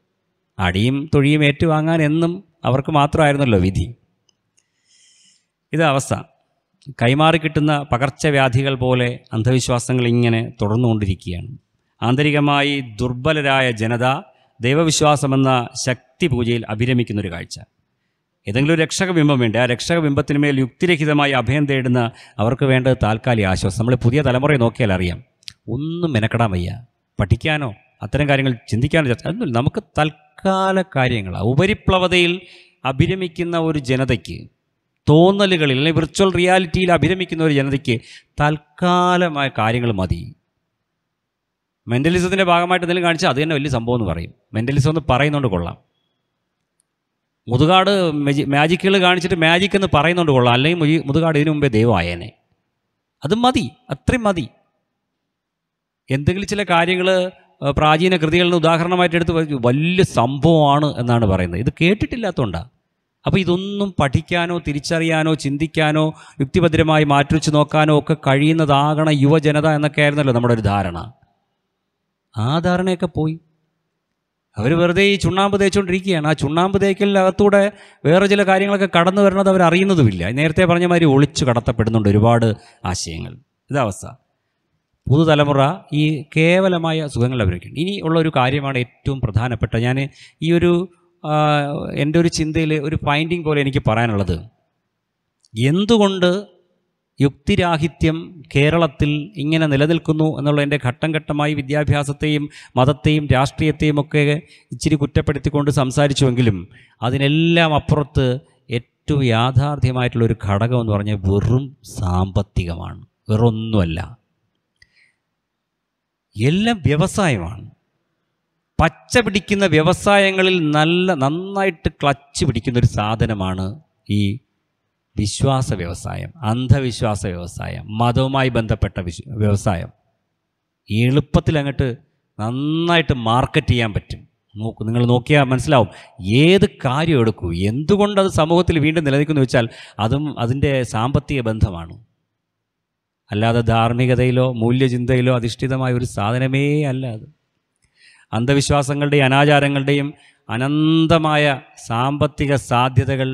അടിയും തൊഴിയും ഏറ്റുവാങ്ങാൻ എന്നും അവർക്ക് മാത്രമായിരുന്നല്ലോ വിധി ഇത് അവസ്ഥ കൈമാറി കിട്ടുന്ന പകർച്ചവ്യാധികൾ പോലെ അന്ധവിശ്വാസങ്ങൾ ഇങ്ങനെ തുടർന്നുകൊണ്ടിരിക്കുകയാണ് ആന്തരികമായി ദുർബലരായ ജനത ദൈവവിശ്വാസമെന്ന ശക്തി പൂജയിൽ അഭിരമിക്കുന്നൊരു കാഴ്ച ഏതെങ്കിലും രക്ഷകബിംബം വേണ്ട ആ രക്ഷകബിംബത്തിനുമേൽ യുക്തിരഹിതമായി അഭയം തേടുന്ന അവർക്ക് വേണ്ടത് താൽക്കാലിക ആശ്വാസം നമ്മൾ പുതിയ തലമുറയെ നോക്കിയാൽ അറിയാം ഒന്നും മെനക്കെടാൻ വയ്യ പഠിക്കാനോ അത്തരം കാര്യങ്ങൾ ചിന്തിക്കാൻ ചർച്ച അതൊന്നുമില്ല നമുക്ക് തൽക്കാല കാര്യങ്ങൾ ഉപരിപ്ലവതയിൽ അഭിരമിക്കുന്ന ഒരു ജനതയ്ക്ക് തോന്നലുകളിൽ അല്ലെങ്കിൽ വിർച്വൽ റിയാലിറ്റിയിൽ അഭിരമിക്കുന്ന ഒരു ജനതയ്ക്ക് തൽക്കാലമായ കാര്യങ്ങൾ മതി മെൻ്റലിസത്തിൻ്റെ ഭാഗമായിട്ട് എന്തെങ്കിലും കാണിച്ചാൽ അത് തന്നെ വലിയ സംഭവം എന്ന് പറയും മെൻ്റലിസം എന്ന് പറയുന്നുണ്ട് കൊള്ളാം മുതുകാട് മാജിക്കുകൾ കാണിച്ചിട്ട് മാജിക് എന്ന് പറയുന്നുണ്ട് കൊള്ളാം അല്ലെങ്കിൽ മുതുകാട് ഇതിനു മുമ്പേ ദൈവമായേനെ അത് മതി അത്രയും മതി എന്തെങ്കിലും ചില കാര്യങ്ങൾ പ്രാചീന കൃതികളിൽ ഉദാഹരണമായിട്ട് എടുത്ത് വലിയ സംഭവമാണ് എന്നാണ് പറയുന്നത് ഇത് കേട്ടിട്ടില്ലാത്തതുകൊണ്ടാണ് അപ്പോൾ ഇതൊന്നും പഠിക്കാനോ തിരിച്ചറിയാനോ ചിന്തിക്കാനോ യുക്തിഭദ്രമായി മാറ്റിവെച്ച് നോക്കാനോ ഒക്കെ കഴിയുന്നതാകണം യുവജനത എന്നൊക്കെ ആയിരുന്നല്ലോ നമ്മുടെ ഒരു ധാരണ ആ ധാരണയൊക്കെ പോയി അവർ വെറുതെ ഈ ചുണ്ണാമ്പ് തേച്ചുകൊണ്ടിരിക്കുകയാണ് ആ ചുണ്ണാമ്പ് തേക്കലിനകത്തൂടെ വേറെ ചില കാര്യങ്ങളൊക്കെ കടന്നു വരുന്നത് അവർ അറിയുന്നതുമില്ല നേരത്തെ പറഞ്ഞ മാതിരി ഒളിച്ചു കടത്തപ്പെടുന്നുണ്ട് ഒരുപാട് ആശയങ്ങൾ ഇതവസ്ഥ പുതുതലമുറ ഈ കേവലമായ സുഖങ്ങൾ അഭിനയിക്കും ഇനി ഉള്ള ഒരു കാര്യമാണ് ഏറ്റവും പ്രധാനപ്പെട്ട ഞാൻ ഈ ഒരു എൻ്റെ ഒരു ചിന്തയിൽ ഒരു ഫൈൻഡിങ് പോലെ എനിക്ക് പറയാനുള്ളത് എന്തുകൊണ്ട് യുക്തിരാഹിത്യം കേരളത്തിൽ ഇങ്ങനെ നിലനിൽക്കുന്നു എന്നുള്ള എൻ്റെ ഘട്ടം ഘട്ടമായി വിദ്യാഭ്യാസത്തെയും മതത്തെയും രാഷ്ട്രീയത്തെയും ഒക്കെ ഇച്ചിരി കുറ്റപ്പെടുത്തിക്കൊണ്ട് സംസാരിച്ചുവെങ്കിലും അതിനെല്ലാം അപ്പുറത്ത് ഏറ്റവും യാഥാർത്ഥ്യമായിട്ടുള്ള ഒരു ഘടകം എന്ന് പറഞ്ഞാൽ വെറും സാമ്പത്തികമാണ് വെറൊന്നുമല്ല എല്ലാം വ്യവസായമാണ് പച്ച പിടിക്കുന്ന വ്യവസായങ്ങളിൽ നല്ല നന്നായിട്ട് ക്ലച്ച് പിടിക്കുന്ന ഒരു സാധനമാണ് ഈ വിശ്വാസ വ്യവസായം അന്ധവിശ്വാസ വ്യവസായം മതവുമായി ബന്ധപ്പെട്ട വിശ്വ വ്യവസായം എളുപ്പത്തിൽ അങ്ങോട്ട് നന്നായിട്ട് മാർക്കറ്റ് ചെയ്യാൻ പറ്റും നോക്കൂ നിങ്ങൾ നോക്കിയാൽ മനസ്സിലാവും ഏത് കാര്യം എടുക്കൂ എന്തുകൊണ്ട് അത് സമൂഹത്തിൽ വീണ്ടും നിലനിൽക്കുന്നു വെച്ചാൽ അതും അതിൻ്റെ സാമ്പത്തിക ബന്ധമാണ് അല്ലാതെ ധാർമ്മികതയിലോ മൂല്യചിന്തയിലോ അധിഷ്ഠിതമായ ഒരു സാധനമേ അല്ല അത് അന്ധവിശ്വാസങ്ങളുടെയും അനാചാരങ്ങളുടെയും അനന്തമായ സാമ്പത്തിക സാധ്യതകൾ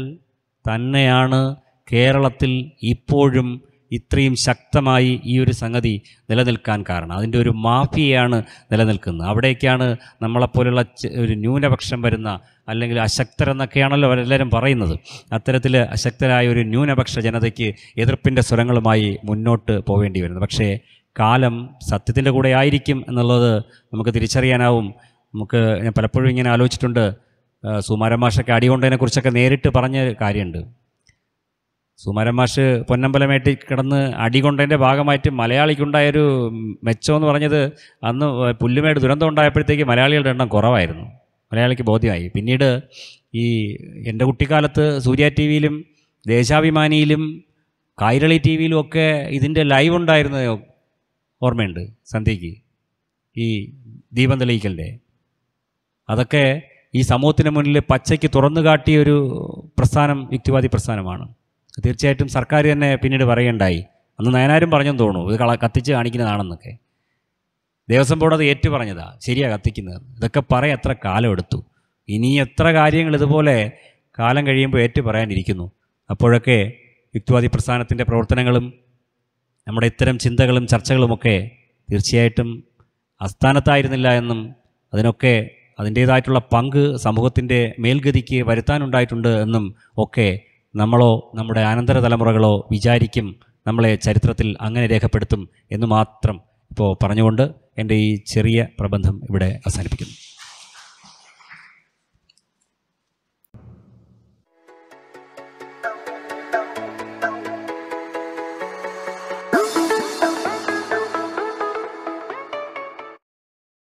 തന്നെയാണ് കേരളത്തിൽ ഇപ്പോഴും ഇത്രയും ശക്തമായി ഈ ഒരു സംഗതി നിലനിൽക്കാൻ കാരണം അതിൻ്റെ ഒരു മാഫിയയാണ് നിലനിൽക്കുന്നത് അവിടേക്കാണ് നമ്മളെപ്പോലുള്ള ഒരു ന്യൂനപക്ഷം വരുന്ന അല്ലെങ്കിൽ അശക്തരെന്നൊക്കെയാണല്ലോ എല്ലാവരും പറയുന്നത് അത്തരത്തിൽ അശക്തരായ ഒരു ന്യൂനപക്ഷ ജനതയ്ക്ക് എതിർപ്പിൻ്റെ സ്വരങ്ങളുമായി മുന്നോട്ട് പോവേണ്ടി വരുന്നത് പക്ഷേ കാലം സത്യത്തിൻ്റെ കൂടെ ആയിരിക്കും എന്നുള്ളത് നമുക്ക് തിരിച്ചറിയാനാവും നമുക്ക് ഞാൻ പലപ്പോഴും ഇങ്ങനെ ആലോചിച്ചിട്ടുണ്ട് സുമാരമാഷൊക്കെ അടികൊണ്ടതിനെക്കുറിച്ചൊക്കെ നേരിട്ട് പറഞ്ഞ കാര്യമുണ്ട് സുമാരൻ മാഷ് പൊന്നമ്പലമേട്ടിൽ കിടന്ന് അടികൊണ്ടതിൻ്റെ ഭാഗമായിട്ട് മലയാളിക്കുണ്ടായൊരു മെച്ചമെന്ന് പറഞ്ഞത് അന്ന് പുല്ലുമേട് ദുരന്തം ഉണ്ടായപ്പോഴത്തേക്ക് മലയാളികളുടെ എണ്ണം കുറവായിരുന്നു മലയാളിക്ക് ബോധ്യമായി പിന്നീട് ഈ എൻ്റെ കുട്ടിക്കാലത്ത് സൂര്യ ടി വിയിലും ദേശാഭിമാനിയിലും കായിരളി ടി വിയിലും ഒക്കെ ഇതിൻ്റെ ലൈവ് ഉണ്ടായിരുന്ന ഓർമ്മയുണ്ട് സന്ധ്യയ്ക്ക് ഈ ദീപം തെളിയിക്കലിൻ്റെ അതൊക്കെ ഈ സമൂഹത്തിന് മുന്നിൽ പച്ചയ്ക്ക് തുറന്നു കാട്ടിയ ഒരു പ്രസ്ഥാനം യുക്തിവാദി പ്രസ്ഥാനമാണ് തീർച്ചയായിട്ടും സർക്കാർ തന്നെ പിന്നീട് പറയുകയുണ്ടായി അന്ന് നയനാരും പറഞ്ഞെന്ന് തോന്നുന്നു ഇത് കള കത്തിച്ച് കാണിക്കുന്നതാണെന്നൊക്കെ ദേവസ്വം ബോർഡ് അത് ഏറ്റു പറഞ്ഞതാ ശരിയാ കത്തിക്കുന്നത് ഇതൊക്കെ പറയാൻ എത്ര കാലം എടുത്തു ഇനി എത്ര കാര്യങ്ങൾ ഇതുപോലെ കാലം കഴിയുമ്പോൾ ഏറ്റു പറയാനിരിക്കുന്നു അപ്പോഴൊക്കെ യുക്തിവാദി പ്രസ്ഥാനത്തിൻ്റെ പ്രവർത്തനങ്ങളും നമ്മുടെ ഇത്തരം ചിന്തകളും ചർച്ചകളുമൊക്കെ തീർച്ചയായിട്ടും അസ്ഥാനത്തായിരുന്നില്ല എന്നും അതിനൊക്കെ അതിൻ്റേതായിട്ടുള്ള പങ്ക് സമൂഹത്തിൻ്റെ മേൽഗതിക്ക് വരുത്താനുണ്ടായിട്ടുണ്ട് എന്നും ഒക്കെ നമ്മളോ നമ്മുടെ അനന്തര തലമുറകളോ വിചാരിക്കും നമ്മളെ ചരിത്രത്തിൽ അങ്ങനെ രേഖപ്പെടുത്തും എന്ന് മാത്രം ഇപ്പോൾ പറഞ്ഞുകൊണ്ട് എൻ്റെ ഈ ചെറിയ പ്രബന്ധം ഇവിടെ അവസാനിപ്പിക്കുന്നു